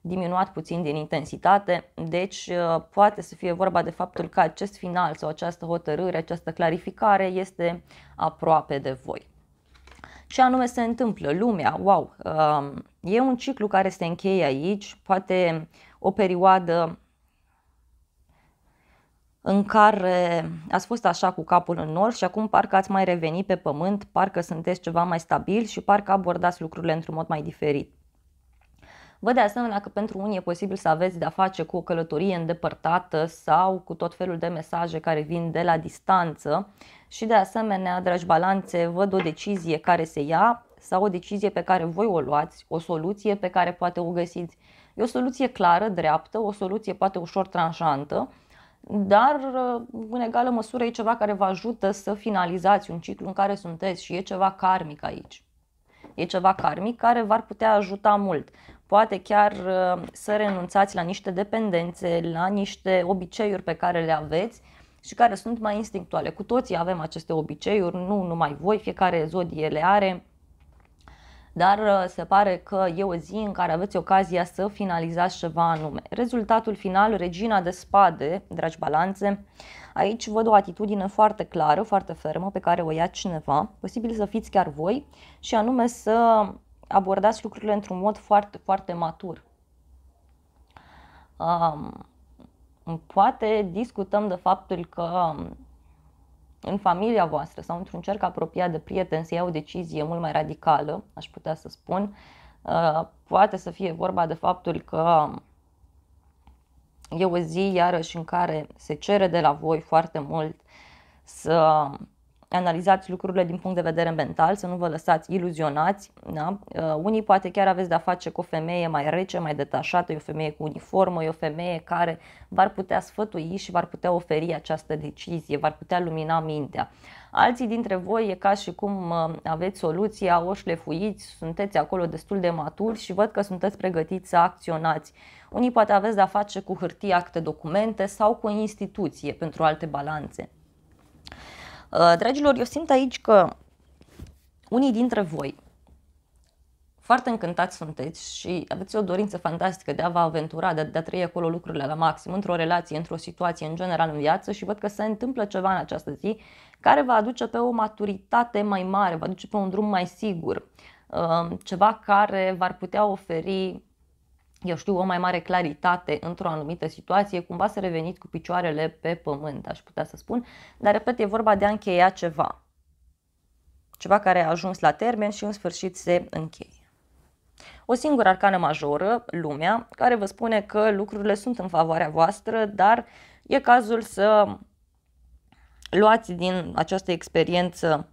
diminuat puțin din intensitate, deci uh, poate să fie vorba de faptul că acest final sau această hotărâre, această clarificare este aproape de voi. Ce anume se întâmplă? Lumea, wow, uh, e un ciclu care se încheie aici, poate o perioadă în care ați fost așa cu capul în nor și acum parcă ați mai revenit pe pământ, parcă sunteți ceva mai stabil și parcă abordați lucrurile într-un mod mai diferit. Văd de asemenea că pentru unii e posibil să aveți de-a face cu o călătorie îndepărtată sau cu tot felul de mesaje care vin de la distanță și de asemenea, dragi balanțe, văd o decizie care se ia sau o decizie pe care voi o luați, o soluție pe care poate o găsiți. E o soluție clară, dreaptă, o soluție poate ușor tranșantă, dar uh, în egală măsură e ceva care vă ajută să finalizați un ciclu în care sunteți și e ceva karmic aici. E ceva karmic care v-ar putea ajuta mult. Poate chiar uh, să renunțați la niște dependențe, la niște obiceiuri pe care le aveți și care sunt mai instinctuale. Cu toții avem aceste obiceiuri, nu numai voi, fiecare zodie le are dar uh, se pare că e o zi în care aveți ocazia să finalizați ceva anume. Rezultatul final, regina de spade, dragi balanțe, Aici văd o atitudine foarte clară, foarte fermă, pe care o ia cineva, posibil să fiți chiar voi, și anume să abordați lucrurile într-un mod foarte, foarte matur. Um, poate discutăm de faptul că în familia voastră sau într-un cerc apropiat de prieteni să ia o decizie mult mai radicală, aș putea să spun, uh, poate să fie vorba de faptul că e o zi iarăși în care se cere de la voi foarte mult să analizați lucrurile din punct de vedere mental, să nu vă lăsați iluzionați. Da? Uh, unii poate chiar aveți de-a face cu o femeie mai rece, mai detașată, e o femeie cu uniformă, e o femeie care v-ar putea sfătui și v-ar putea oferi această decizie, v-ar putea lumina mintea. Alții dintre voi e ca și cum uh, aveți soluția, o șlefuiți, sunteți acolo destul de maturi și văd că sunteți pregătiți să acționați. Unii poate aveți de-a face cu hârtie, acte, documente sau cu o instituție pentru alte balanțe. Uh, dragilor, eu simt aici că unii dintre voi foarte încântați sunteți și aveți o dorință fantastică de a vă aventura, de a, de a trăi acolo lucrurile la maxim, într-o relație, într-o situație, în general în viață și văd că se întâmplă ceva în această zi care va aduce pe o maturitate mai mare, va duce pe un drum mai sigur, uh, ceva care v-ar putea oferi eu știu, o mai mare claritate într-o anumită situație, cumva să reveniți cu picioarele pe pământ, aș putea să spun, dar repet, e vorba de a încheia ceva. Ceva care a ajuns la termen și în sfârșit se încheie. O singură arcană majoră, lumea, care vă spune că lucrurile sunt în favoarea voastră, dar e cazul să luați din această experiență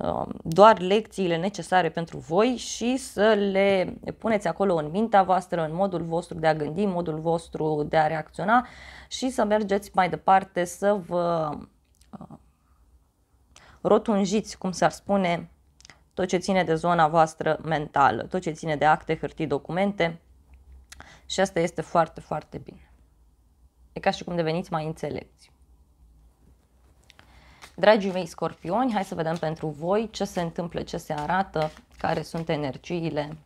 Um, doar lecțiile necesare pentru voi și să le puneți acolo în mintea voastră, în modul vostru de a gândi, în modul vostru de a reacționa și să mergeți mai departe, să vă uh, rotunjiți, cum s-ar spune, tot ce ține de zona voastră mentală, tot ce ține de acte, hârtii, documente și asta este foarte, foarte bine. E ca și cum deveniți mai înțelepți. Dragii mei scorpioni, hai să vedem pentru voi ce se întâmplă, ce se arată, care sunt energiile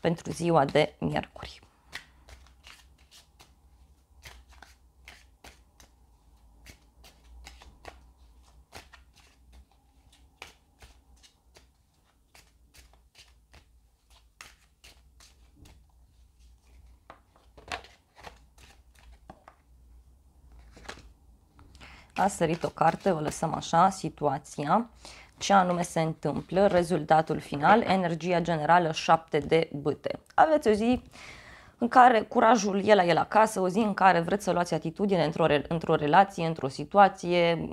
pentru ziua de miercuri. a sărit o carte, o lăsăm așa, situația, ce anume se întâmplă, rezultatul final, energia generală 7 de bâte. Aveți o zi în care curajul e la el acasă, o zi în care vreți să luați atitudine într-o, re- într relație, într-o situație,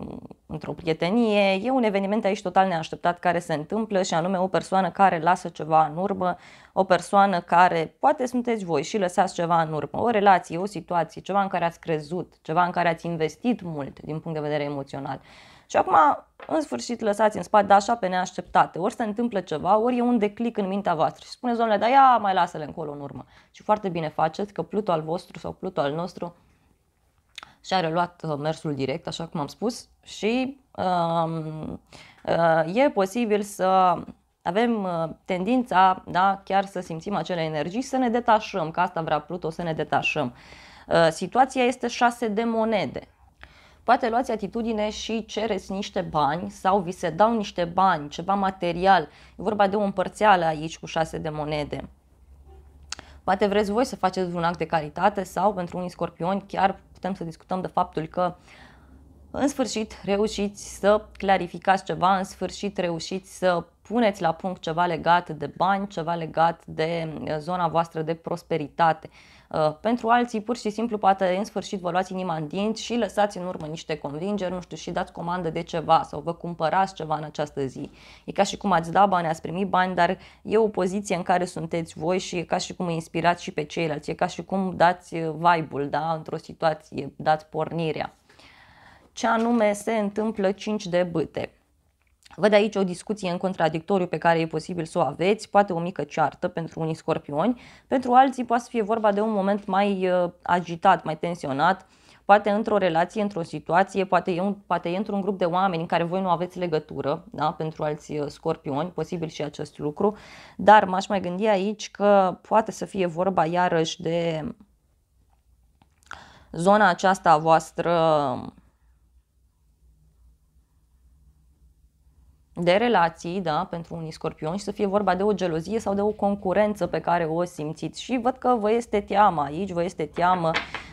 într-o prietenie. E un eveniment aici total neașteptat care se întâmplă și anume o persoană care lasă ceva în urmă, o persoană care poate sunteți voi și lăsați ceva în urmă, o relație, o situație, ceva în care ați crezut, ceva în care ați investit mult din punct de vedere emoțional. Și acum, în sfârșit, lăsați în spate, dar așa pe neașteptate. Ori se întâmplă ceva, ori e un declic în mintea voastră și spuneți, domnule, dar ia mai lasă-le încolo în urmă. Și foarte bine faceți că Pluto al vostru sau Pluto al nostru și-a reluat uh, mersul direct, așa cum am spus, și um, uh, e posibil să avem uh, tendința, da, chiar să simțim acele energii, să ne detașăm, că asta vrea Pluto, să ne detașăm. Uh, situația este șase de monede poate luați atitudine și cereți niște bani sau vi se dau niște bani, ceva material. E vorba de o împărțeală aici cu șase de monede. Poate vreți voi să faceți un act de caritate sau pentru unii scorpioni chiar putem să discutăm de faptul că în sfârșit reușiți să clarificați ceva, în sfârșit reușiți să puneți la punct ceva legat de bani, ceva legat de eh, zona voastră de prosperitate. Uh, pentru alții, pur și simplu, poate în sfârșit vă luați inima în dinți și lăsați în urmă niște convingeri, nu știu, și dați comandă de ceva sau vă cumpărați ceva în această zi. E ca și cum ați da bani, ați primi bani, dar e o poziție în care sunteți voi și e ca și cum inspirați și pe ceilalți, e ca și cum dați uh, vibe-ul da? într-o situație, dați pornirea. Ce anume se întâmplă 5 de bâte. Văd aici o discuție în contradictoriu pe care e posibil să o aveți, poate o mică ceartă pentru unii scorpioni, pentru alții poate să fie vorba de un moment mai uh, agitat, mai tensionat, poate într-o relație, într-o situație, poate e, un, poate e într-un grup de oameni în care voi nu aveți legătură, da? pentru alți uh, scorpioni, posibil și acest lucru, dar m-aș mai gândi aici că poate să fie vorba iarăși de zona aceasta a voastră de relații, da, pentru unii scorpioni și să fie vorba de o gelozie sau de o concurență pe care o simțiți. Și văd că vă este teamă aici, vă este teamă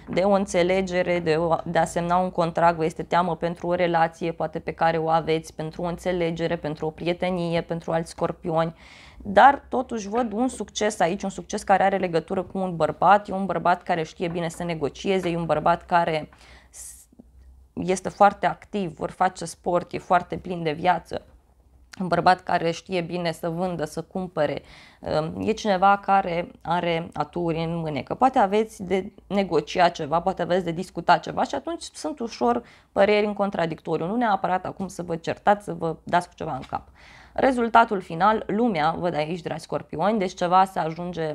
de o înțelegere, de, o, de a semna un contract, vă este teamă pentru o relație poate pe care o aveți, pentru o înțelegere, pentru o prietenie, pentru alți scorpioni. Dar totuși văd un succes aici, un succes care are legătură cu un bărbat, e un bărbat care știe bine să negocieze, e un bărbat care este foarte activ, vor face sport, e foarte plin de viață un bărbat care știe bine să vândă, să cumpere, ehm, e cineva care are aturi în mânecă. Poate aveți de negocia ceva, poate aveți de discuta ceva și atunci sunt ușor păreri în contradictoriu. Nu neapărat acum să vă certați, să vă dați cu ceva în cap. Rezultatul final, lumea, văd aici, dragi scorpioni, deci ceva se ajunge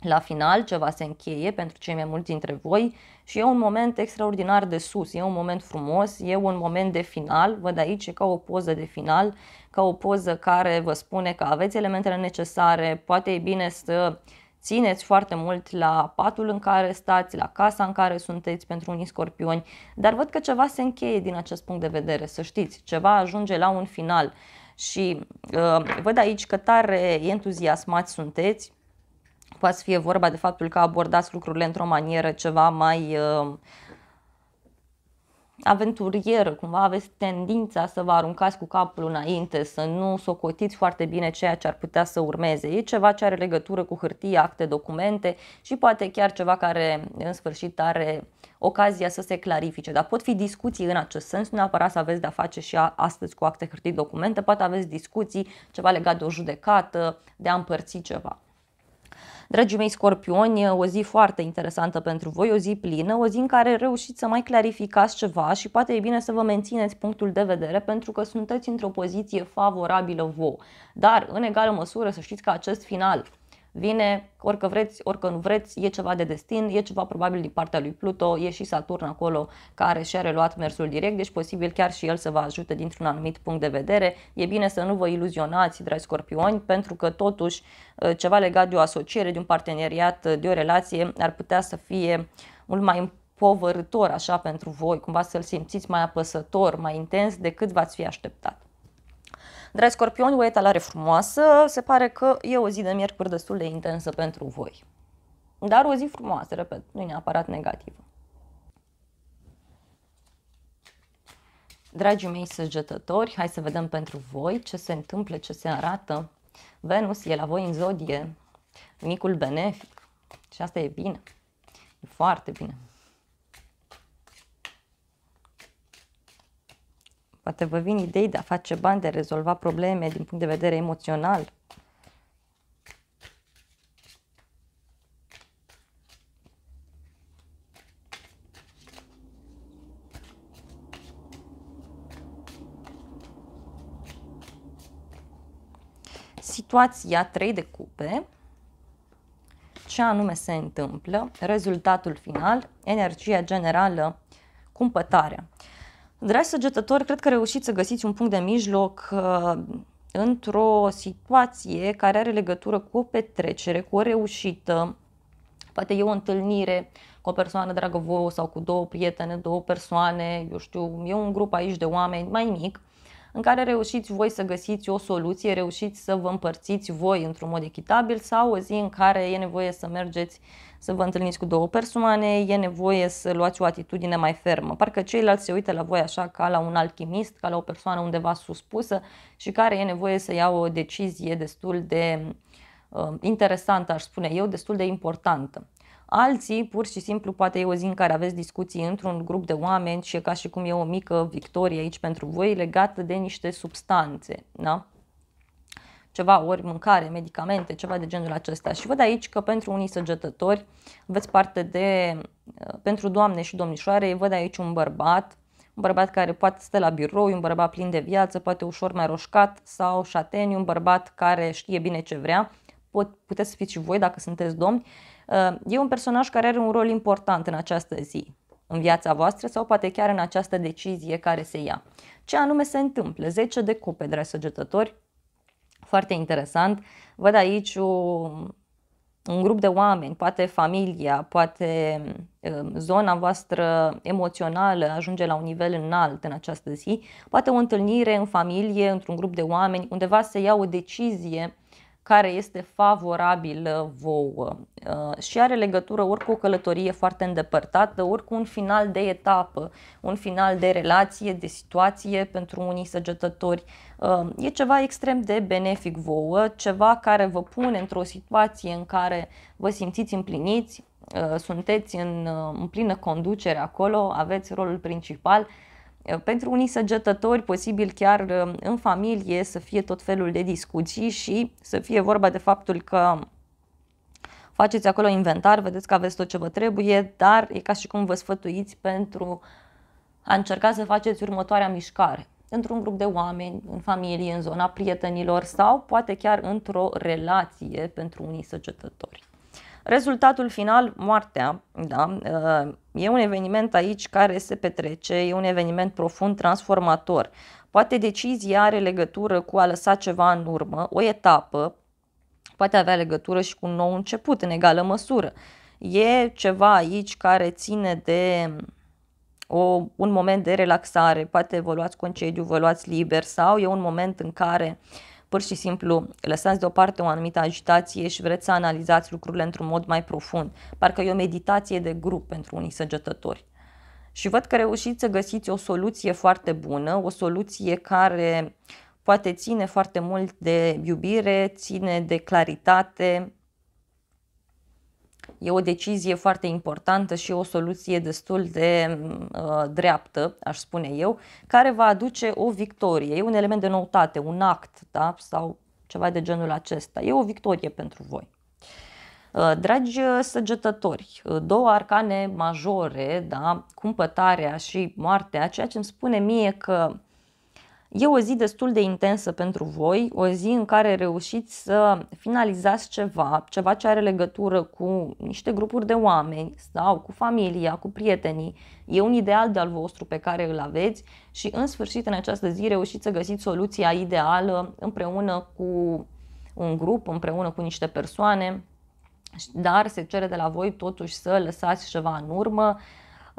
la final ceva se încheie pentru cei mai mulți dintre voi și e un moment extraordinar de sus, e un moment frumos, e un moment de final, văd aici e ca o poză de final, ca o poză care vă spune că aveți elementele necesare, poate e bine să țineți foarte mult la patul în care stați, la casa în care sunteți pentru unii scorpioni, dar văd că ceva se încheie din acest punct de vedere, să știți, ceva ajunge la un final și uh, văd aici că tare entuziasmați sunteți, poate să fie vorba de faptul că abordați lucrurile într-o manieră ceva mai uh, aventurieră, cumva aveți tendința să vă aruncați cu capul înainte, să nu socotiți foarte bine ceea ce ar putea să urmeze. E ceva ce are legătură cu hârtie, acte, documente și poate chiar ceva care în sfârșit are ocazia să se clarifice. Dar pot fi discuții în acest sens, nu neapărat să aveți de-a face și astăzi cu acte, hârtii, documente, poate aveți discuții, ceva legat de o judecată, de a împărți ceva. Dragii mei scorpioni, o zi foarte interesantă pentru voi, o zi plină, o zi în care reușiți să mai clarificați ceva și poate e bine să vă mențineți punctul de vedere pentru că sunteți într-o poziție favorabilă vouă. Dar, în egală măsură, să știți că acest final vine, orică vreți, orică nu vreți, e ceva de destin, e ceva probabil din partea lui Pluto, e și Saturn acolo care și-a reluat mersul direct, deci posibil chiar și el să vă ajute dintr-un anumit punct de vedere. E bine să nu vă iluzionați, dragi scorpioni, pentru că totuși ă, ceva legat de o asociere, de un parteneriat, ă, de o relație ar putea să fie mult mai povărător așa pentru voi, cumva să-l simțiți mai apăsător, mai intens decât v-ați fi așteptat. Dragi scorpioni, o etalare frumoasă, se pare că e o zi de miercuri destul de intensă pentru voi. Dar o zi frumoasă, repet, nu e neapărat negativă. Dragii mei săgetători, hai să vedem pentru voi ce se întâmplă, ce se arată. Venus e la voi în zodie, micul benefic și asta e bine, e foarte bine. Poate vă vin idei de a face bani, de a rezolva probleme din punct de vedere emoțional. Situația 3 de cupe, ce anume se întâmplă, rezultatul final, energia generală, cumpătarea. Dragi săgetători, cred că reușiți să găsiți un punct de mijloc uh, într-o situație care are legătură cu o petrecere, cu o reușită, poate e o întâlnire cu o persoană dragă vouă sau cu două prietene, două persoane, eu știu, e un grup aici de oameni mai mic, în care reușiți voi să găsiți o soluție, reușiți să vă împărțiți voi într-un mod echitabil sau o zi în care e nevoie să mergeți uh, să vă întâlniți cu două persoane, e nevoie să luați o atitudine mai fermă. Parcă ceilalți se uită la voi așa ca la un alchimist, ca la o persoană undeva suspusă și care e nevoie să ia o decizie destul de uh, interesantă, aș spune eu, destul de importantă. Alții, pur și simplu, poate e o zi în care aveți discuții într-un grup de oameni și e ca și cum e o mică victorie aici pentru voi legată de niște substanțe. Da? ceva, ori mâncare, medicamente, ceva de genul acesta. Și văd aici că pentru unii săgetători veți parte de, uh, pentru doamne și domnișoare, văd aici un bărbat, un bărbat care poate stă la birou, un bărbat plin de viață, poate ușor mai roșcat sau șateni, un bărbat care știe bine ce vrea, Pot, puteți să fiți și voi dacă sunteți domni, uh, e un personaj care are un rol important în această zi, în viața voastră sau poate chiar în această decizie care se ia. Ce anume se întâmplă? 10 de cupe, dragi săgetători, foarte interesant. Văd aici o, un grup de oameni, poate familia, poate um, zona voastră emoțională ajunge la un nivel înalt în această zi, poate o întâlnire în familie, într-un grup de oameni, undeva se ia o decizie care este favorabil uh, vouă uh, și are legătură ori cu o călătorie foarte îndepărtată, ori cu un final de etapă, un final de relație, de situație pentru unii săgetători. Uh, e ceva extrem de benefic vouă, ceva care vă pune într-o situație în care vă simțiți împliniți, sunteți în, în plină conducere acolo, aveți rolul principal Eh, pentru unii săgetători, posibil chiar eh, în familie, să fie tot felul de discuții și să fie vorba de faptul că faceți acolo inventar, vedeți că aveți tot ce vă trebuie, dar e ca și cum vă sfătuiți pentru a încerca să faceți următoarea mișcare într-un grup de oameni, în familie, în zona prietenilor sau poate chiar într-o relație pentru unii săgetători. Rezultatul final, moartea, da, uh, e un eveniment aici care se petrece, e un eveniment profund transformator. Poate decizia are legătură cu a lăsa ceva în urmă, o etapă, poate avea legătură și cu un nou început în egală măsură. E ceva aici care ține de o, un moment de relaxare, poate vă luați concediu, vă luați liber sau e un moment în care uh, pur și simplu lăsați deoparte o anumită agitație și vreți să analizați lucrurile într-un mod mai profund. Parcă e o meditație de grup pentru unii săgetători. Și văd că reușiți să găsiți o soluție foarte bună, o soluție care poate ține foarte mult de iubire, ține de claritate, e o decizie foarte importantă și o soluție destul de uh, dreaptă, aș spune eu, care va aduce o victorie. E un element de noutate, un act da? sau ceva de genul acesta. E o victorie pentru voi. Uh, dragi uh, săgetători, uh, două arcane majore, da, cumpătarea și moartea, ceea ce îmi spune mie că E o zi destul de intensă pentru voi, o zi în care reușiți să finalizați ceva, ceva ce are legătură cu niște grupuri de oameni sau cu familia, cu prietenii. E un ideal de-al vostru pe care îl aveți și în sfârșit în această zi reușiți să găsiți soluția ideală împreună cu un grup, împreună cu niște persoane, dar se cere de la voi totuși să lăsați ceva în urmă,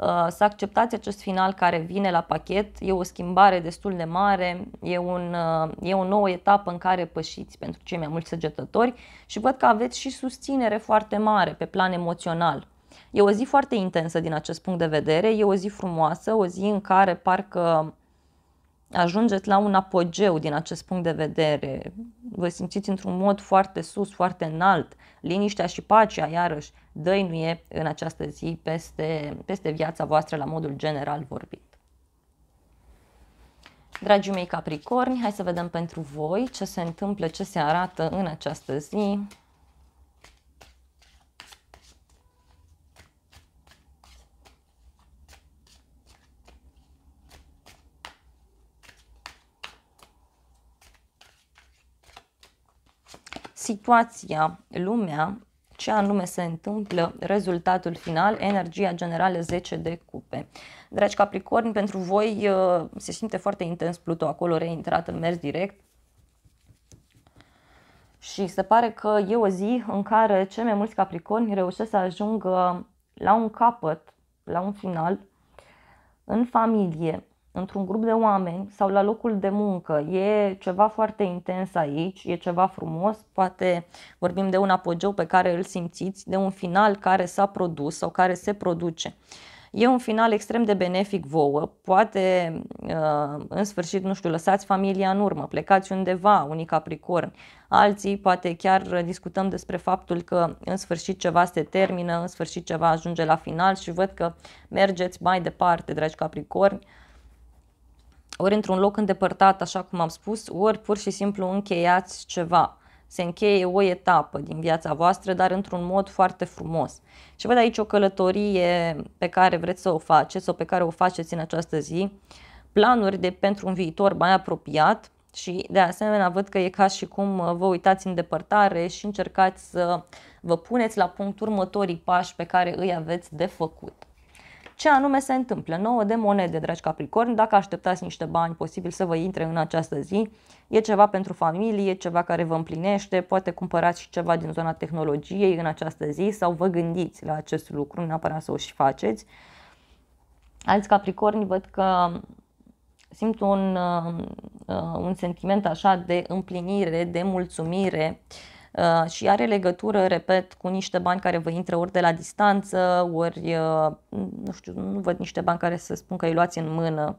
Uh, să acceptați acest final care vine la pachet, e o schimbare destul de mare, e, un, uh, e o nouă etapă în care pășiți pentru cei mai mulți săgetători și văd că aveți și susținere foarte mare pe plan emoțional. E o zi foarte intensă din acest punct de vedere, e o zi frumoasă, o zi în care parcă ajungeți la un apogeu din acest punct de vedere, vă simțiți într-un mod foarte sus, foarte înalt, liniștea și pacea, iarăși, dăinuie în această zi peste, peste viața voastră la modul general vorbit. Dragii mei capricorni, hai să vedem pentru voi ce se întâmplă, ce se arată în această zi. Situația, lumea ce anume se întâmplă, rezultatul final, energia generală 10 de cupe. Dragi Capricorni, pentru voi uh, se simte foarte intens Pluto acolo, reintrat în mers direct, și se pare că e o zi în care cei mai mulți capricorni reușesc să ajungă la un capăt, la un final, în familie, într-un grup de oameni sau la locul de muncă e ceva foarte intens aici, e ceva frumos, poate vorbim de un apogeu pe care îl simțiți, de un final care s-a produs sau care se produce. E un final extrem de benefic vouă, poate uh, în sfârșit, nu știu, lăsați familia în urmă, plecați undeva, unii capricorni, alții poate chiar discutăm despre faptul că în sfârșit ceva se termină, în sfârșit ceva ajunge la final și văd că mergeți mai departe, dragi capricorni, ori într-un loc îndepărtat, așa cum am spus, ori pur și simplu încheiați ceva. Se încheie o etapă din viața voastră, dar într-un mod foarte frumos. Și văd aici o călătorie pe care vreți să o faceți sau pe care o faceți în această zi, planuri de pentru un viitor mai apropiat și de asemenea văd că e ca și cum vă uitați în depărtare și încercați să vă puneți la punct următorii pași pe care îi aveți de făcut ce anume se întâmplă. 9 de monede, dragi Capricorni, dacă așteptați niște bani, posibil să vă intre în această zi, e ceva pentru familie, ceva care vă împlinește, poate cumpărați și ceva din zona tehnologiei în această zi sau vă gândiți la acest lucru, neapărat să o și faceți. Alți Capricorni văd că simt un, uh, uh, un sentiment așa de împlinire, de mulțumire, uh, Uh, și are legătură, repet, cu niște bani care vă intră ori de la distanță, ori, uh, nu știu, nu văd niște bani care să spun că îi luați în mână.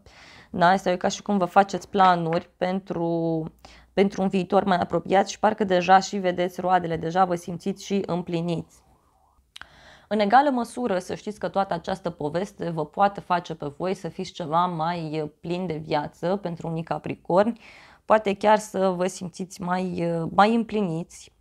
Da? Este ca și cum vă faceți planuri pentru, pentru un viitor mai apropiat și parcă deja și vedeți roadele, deja vă simțiți și împliniți. În egală măsură, să știți că toată această poveste vă poate face pe voi să fiți ceva mai plin de viață pentru unii capricorni, poate chiar să vă simțiți mai, mai împliniți,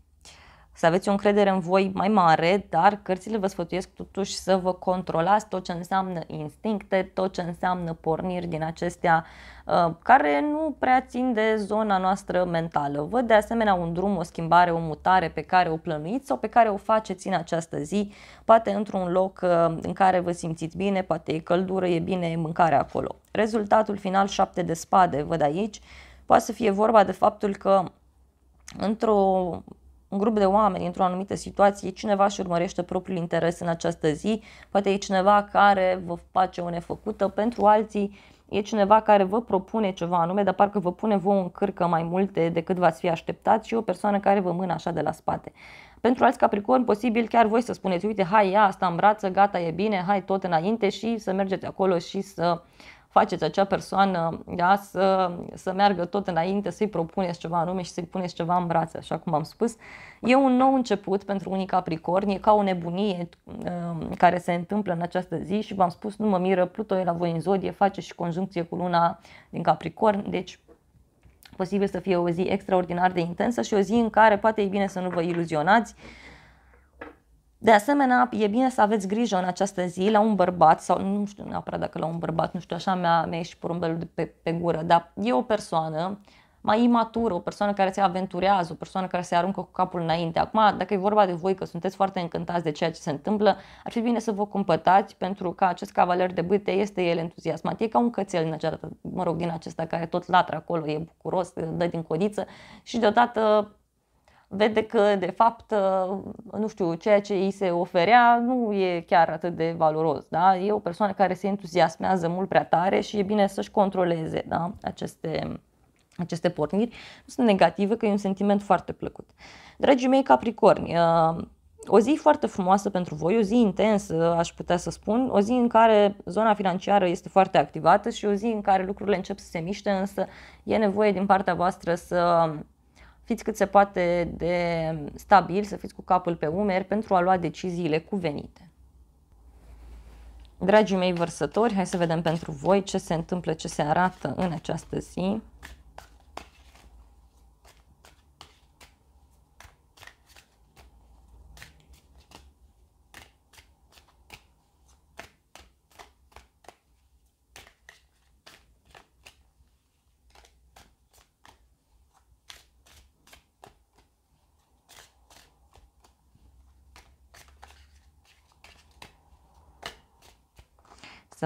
să aveți o încredere în voi mai mare, dar cărțile vă sfătuiesc totuși să vă controlați tot ce înseamnă instincte, tot ce înseamnă porniri din acestea uh, care nu prea țin de zona noastră mentală. Văd de asemenea un drum, o schimbare, o mutare pe care o plănuiți sau pe care o faceți în această zi, poate într-un loc uh, în care vă simțiți bine, poate e căldură, e bine e mâncare acolo. Rezultatul final șapte de spade, văd aici, poate să fie vorba de faptul că într-o un grup de oameni într-o anumită situație, cineva și urmărește propriul interes în această zi, poate e cineva care vă face o nefăcută, pentru alții e cineva care vă propune ceva anume, dar parcă vă pune vouă în cârcă mai multe decât v-ați fi așteptat și o persoană care vă mână așa de la spate. Pentru alți capricorni, posibil chiar voi să spuneți, uite, hai, ia asta în brață, gata, e bine, hai tot înainte și să mergeți acolo și să uh, faceți acea persoană da, să, să meargă tot înainte, să-i propuneți ceva anume și să-i puneți ceva în brațe, așa cum am spus. E un nou început pentru unii capricorni, e ca o nebunie um, care se întâmplă în această zi și v-am spus, nu mă miră, Pluto e la voi în zodie, face și conjuncție cu luna din capricorn, deci posibil să fie o zi extraordinar de intensă și o zi în care poate e bine să nu vă iluzionați, de asemenea, e bine să aveți grijă în această zi la un bărbat sau nu știu neapărat dacă la un bărbat, nu știu, așa mi-a, mi-a ieșit porumbelul de pe, pe gură, dar e o persoană mai imatură, o persoană care se aventurează, o persoană care se aruncă cu capul înainte. Acum, dacă e vorba de voi că sunteți foarte încântați de ceea ce se întâmplă, ar fi bine să vă cumpătați pentru că acest cavaler de bâte este el entuziasmat. E ca un cățel din aceasta, mă rog, din acesta care tot latră acolo, e bucuros, dă din codiță și deodată vede că, de fapt, ă, nu știu, ceea ce îi se oferea nu e chiar atât de valoros. Da? E o persoană care se entuziasmează mult prea tare și e bine să-și controleze da? aceste, aceste porniri. Nu sunt negative, că e un sentiment foarte plăcut. Dragii mei capricorni, ă, o zi foarte frumoasă pentru voi, o zi intensă, aș putea să spun, o zi în care zona financiară este foarte activată și o zi în care lucrurile încep să se miște, însă e nevoie din partea voastră să fiți cât se poate de stabil, să fiți cu capul pe umeri pentru a lua deciziile cuvenite. Dragii mei vărsători, hai să vedem pentru voi ce se întâmplă, ce se arată în această zi.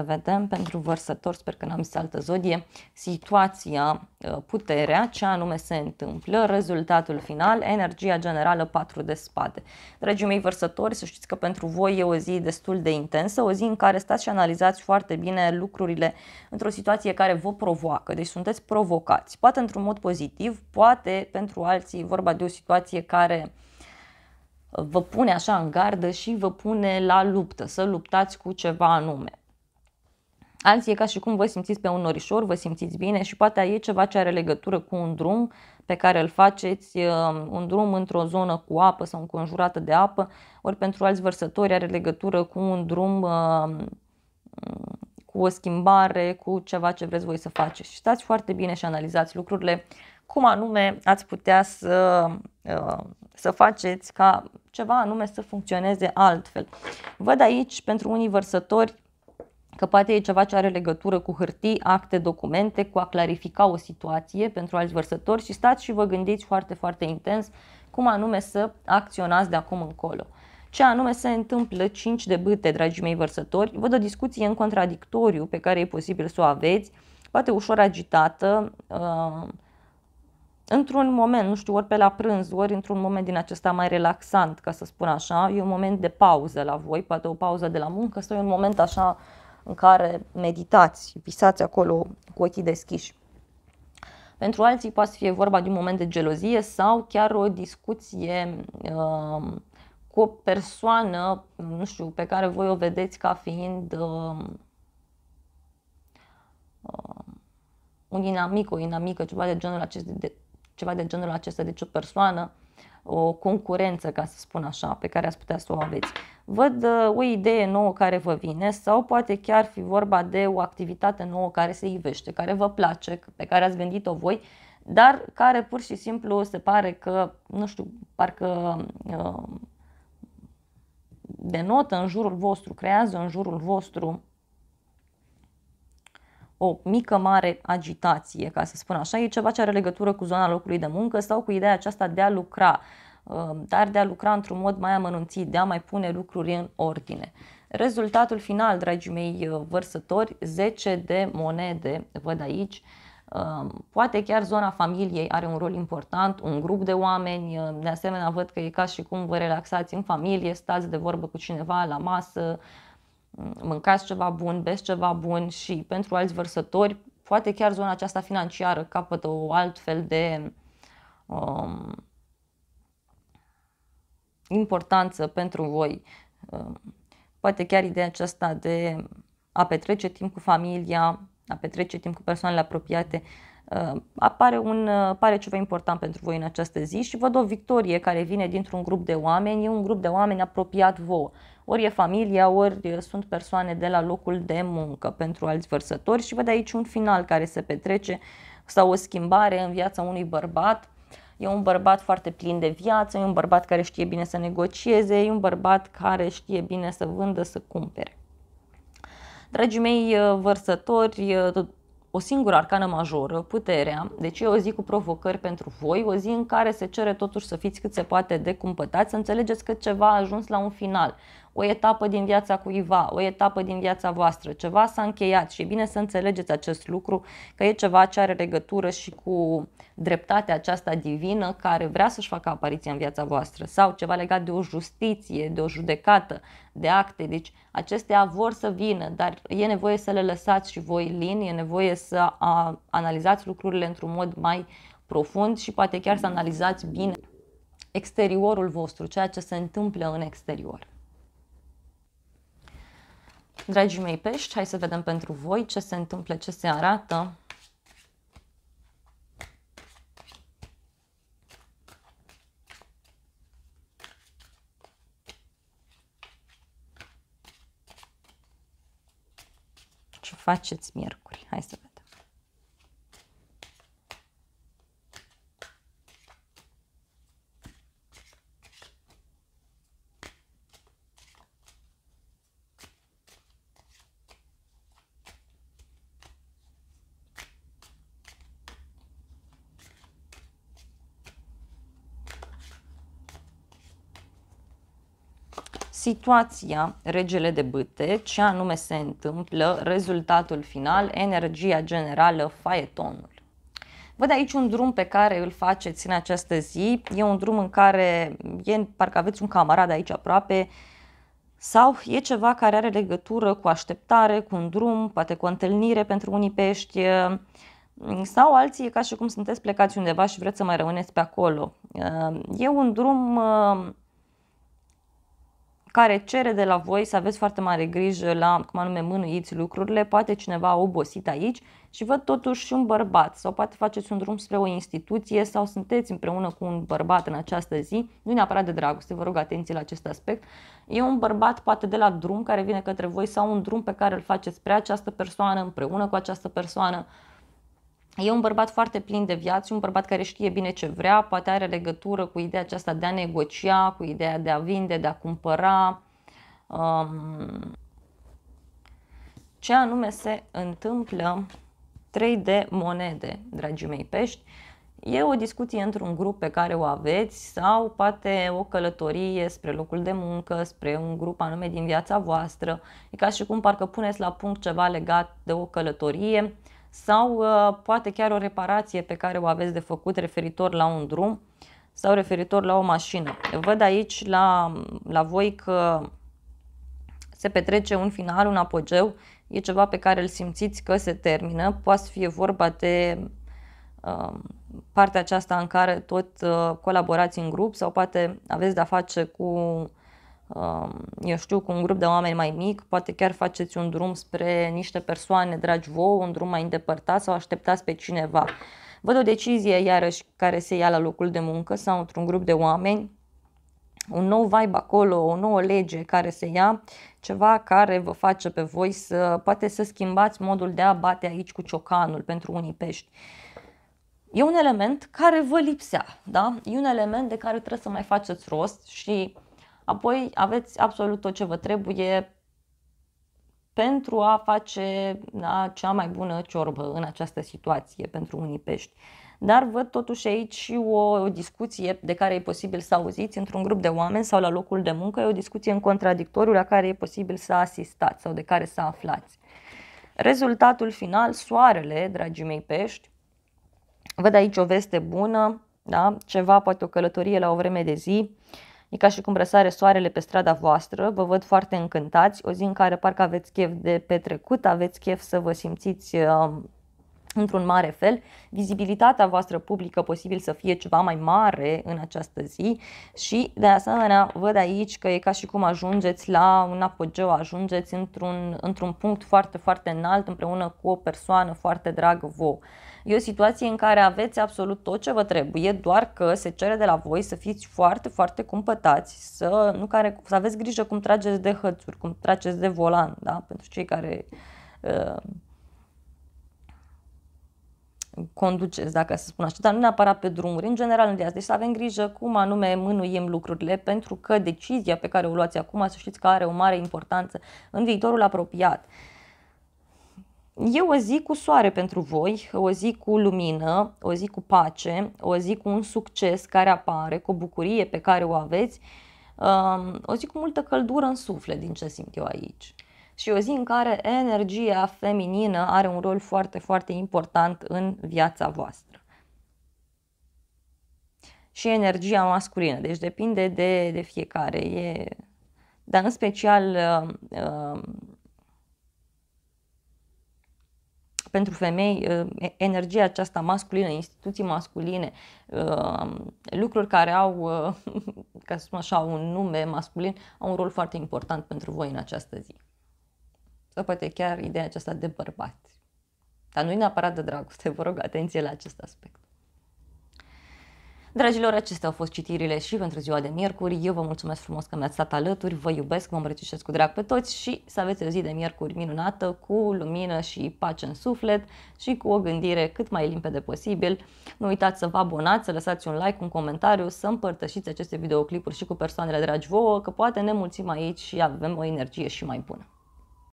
vedem pentru vărsător, sper că n-am zis altă zodie, situația, uh, puterea, ce anume se întâmplă, rezultatul final, energia generală 4 de spade. Dragii mei vărsători, să știți că pentru voi e o zi destul de intensă, o zi în care stați și analizați foarte bine lucrurile într-o situație care vă provoacă, deci sunteți provocați, poate într-un mod pozitiv, poate pentru alții vorba de o situație care uh, vă pune așa în gardă și vă pune la luptă, să luptați cu ceva anume. Alții e ca și cum vă simțiți pe un norișor, vă simțiți bine și poate e ceva ce are legătură cu un drum pe care îl faceți, uh, un drum într-o zonă cu apă sau înconjurată de apă, ori pentru alți vărsători are legătură cu un drum uh, cu o schimbare, cu ceva ce vreți voi să faceți. Și stați foarte bine și analizați lucrurile, cum anume ați putea să, uh, să faceți ca ceva anume să funcționeze altfel. Văd aici pentru unii vărsători că poate e ceva ce are legătură cu hârtii, acte, documente, cu a clarifica o situație pentru alți vărsători și stați și vă gândiți foarte, foarte intens cum anume să acționați de acum încolo. Ce anume se întâmplă 5 de bâte, dragii mei vărsători, văd o discuție în contradictoriu pe care e posibil să o aveți, poate ușor agitată, uh, într-un moment, nu știu, ori pe la prânz, ori într-un moment din acesta mai relaxant, ca să spun așa, e un moment de pauză la voi, poate o pauză de la muncă sau e un moment așa în care meditați, visați acolo cu ochii deschiși. Pentru alții poate fi fie vorba de un moment de gelozie sau chiar o discuție uh, cu o persoană, nu știu, pe care voi o vedeți ca fiind uh, uh, un inamic, o inamică, ceva de genul acesta, de, ceva de genul acesta, deci o persoană, o concurență, ca să spun așa, pe care ați putea să o aveți văd uh, o idee nouă care vă vine sau poate chiar fi vorba de o activitate nouă care se ivește, care vă place, pe care ați gândit-o voi, dar care pur și simplu se pare că, nu știu, parcă uh, denotă în jurul vostru, creează în jurul vostru o mică, mare agitație, ca să spun așa, e ceva ce are legătură cu zona locului de muncă sau cu ideea aceasta de a lucra, Ehm, dar de a lucra într-un mod mai amănunțit, de a mai pune lucruri în ordine. Rezultatul final, dragii mei eh, vărsători, 10 de monede, văd aici, ehm, Poate chiar zona familiei are un rol important, un grup de oameni, eh, de asemenea văd că e ca și cum vă relaxați în familie, stați de vorbă cu cineva la masă, mm, mâncați ceva bun, beți ceva bun și pentru alți vărsători, poate chiar zona aceasta financiară capătă o altfel de um, importanță pentru voi. Ehm, poate chiar ideea aceasta de a petrece timp cu familia, a petrece timp cu persoanele apropiate, ehm, apare, un, apare ceva important pentru voi în această zi și văd o victorie care vine dintr-un grup de oameni, e un grup de oameni apropiat vouă. Ori e familia, ori sunt persoane de la locul de muncă pentru alți vărsători și văd aici un final care se petrece sau o schimbare în viața unui bărbat E un bărbat foarte plin de viață, e un bărbat care știe bine să negocieze, e un bărbat care știe bine să vândă, să cumpere. Dragii mei uh, vărsători, uh, o singură arcană majoră, puterea, deci e o zi cu provocări pentru voi, o zi în care se cere totuși să fiți cât se poate de cumpătați, să înțelegeți că ceva a ajuns la un final, o etapă din viața cuiva, o etapă din viața voastră, ceva s-a încheiat și e bine să înțelegeți acest lucru, că e ceva ce are legătură și cu dreptatea aceasta divină care vrea să-și facă apariția în viața voastră sau ceva legat de o justiție, de o judecată, de acte. Deci acestea vor să vină, dar e nevoie să le lăsați și voi lin, e nevoie să a, analizați lucrurile într-un mod mai profund și poate chiar să analizați bine exteriorul vostru, ceea ce se întâmplă în exterior. Dragii mei pești, hai să vedem pentru voi ce se întâmplă, ce se arată. Ce faceți miercuri? Hai să vedem. situația regele de bâte, ce anume se întâmplă, rezultatul final, energia generală, faetonul. Văd aici un drum pe care îl faceți în această zi, e un drum în care e, parcă aveți un camarad aici aproape, sau e ceva care are legătură cu așteptare, cu un drum, poate cu o întâlnire pentru unii pești, sau alții e ca și cum sunteți plecați undeva și vreți să mai rămâneți pe acolo. E un drum care cere de la voi să aveți foarte mare grijă la cum anume mânuiți lucrurile, poate cineva a obosit aici și văd totuși și un bărbat sau poate faceți un drum spre o instituție sau sunteți împreună cu un bărbat în această zi, nu neapărat de dragoste, vă rog atenție la acest aspect, e un bărbat poate de la drum care vine către voi sau un drum pe care îl faceți spre această persoană, împreună cu această persoană, E un bărbat foarte plin de viață, un bărbat care știe bine ce vrea, poate are legătură cu ideea aceasta de a negocia, cu ideea de a vinde, de a cumpăra. Um, ce anume se întâmplă 3 de monede, dragii mei pești. E o discuție într-un grup pe care o aveți sau poate o călătorie spre locul de muncă, spre un grup anume din viața voastră. E ca și cum parcă puneți la punct ceva legat de o călătorie sau uh, poate chiar o reparație pe care o aveți de făcut referitor la un drum sau referitor la o mașină. Văd aici la, la voi că se petrece un final, un apogeu, e ceva pe care îl simțiți că se termină, poate să fie vorba de uh, partea aceasta în care tot uh, colaborați în grup sau poate aveți de-a face cu eu știu, cu un grup de oameni mai mic, poate chiar faceți un drum spre niște persoane dragi vouă, un drum mai îndepărtat sau așteptați pe cineva. Văd o decizie iarăși care se ia la locul de muncă sau într-un grup de oameni, un nou vibe acolo, o nouă lege care se ia, ceva care vă face pe voi să poate să schimbați modul de a bate aici cu ciocanul pentru unii pești. E un element care vă lipsea, da? E un element de care trebuie să mai faceți rost și Apoi aveți absolut tot ce vă trebuie pentru a face da, cea mai bună ciorbă în această situație pentru unii pești. Dar văd totuși aici și o, o discuție de care e posibil să auziți într-un grup de oameni sau la locul de muncă, e o discuție în contradictoriu la care e posibil să asistați sau de care să aflați. Rezultatul final, soarele, dragii mei pești, văd aici o veste bună, da? ceva, poate o călătorie la o vreme de zi, E ca și cum răsare soarele pe strada voastră, vă văd foarte încântați, o zi în care parcă aveți chef de petrecut, aveți chef să vă simțiți uh, într-un mare fel, vizibilitatea voastră publică posibil să fie ceva mai mare în această zi și de asemenea văd aici că e ca și cum ajungeți la un apogeu, ajungeți într-un, într-un punct foarte, foarte înalt împreună cu o persoană foarte dragă vouă. E o situație în care aveți absolut tot ce vă trebuie, doar că se cere de la voi să fiți foarte, foarte cumpătați, să, nu care, să aveți grijă cum trageți de hățuri, cum trageți de volan, da? pentru cei care uh, conduceți, dacă să spun așa, dar nu neapărat pe drumuri, în general în viață. Deci să avem grijă cum anume mânuim lucrurile, pentru că decizia pe care o luați acum, să știți că are o mare importanță în viitorul apropiat. Uh, E o zi cu soare pentru voi, o zi cu lumină, o zi cu pace, o zi cu un succes care apare, cu o bucurie pe care o aveți, um, o zi cu multă căldură în suflet din ce simt eu aici. Și o zi în care energia feminină are un rol foarte, foarte important în viața voastră. Și energia masculină, deci depinde de, de fiecare. E... Dar în special um, um, pentru femei uh, energia aceasta masculină, instituții masculine, uh, lucruri care au, uh, ca să spun așa, un nume masculin, au un rol foarte important pentru voi în această zi. Sau poate chiar ideea aceasta de bărbați. Dar nu e neapărat de dragoste, vă rog atenție la acest aspect. Dragilor, acestea au fost citirile și pentru ziua de miercuri. Eu vă mulțumesc frumos că mi-ați stat alături, vă iubesc, vă îmbrățișez cu drag pe toți și să aveți o zi de miercuri minunată, cu lumină și pace în suflet și cu o gândire cât mai limpede posibil. Nu uitați să vă abonați, să lăsați un like, un comentariu, să împărtășiți aceste videoclipuri și cu persoanele dragi vouă, că poate ne mulțim aici și avem o energie și mai bună.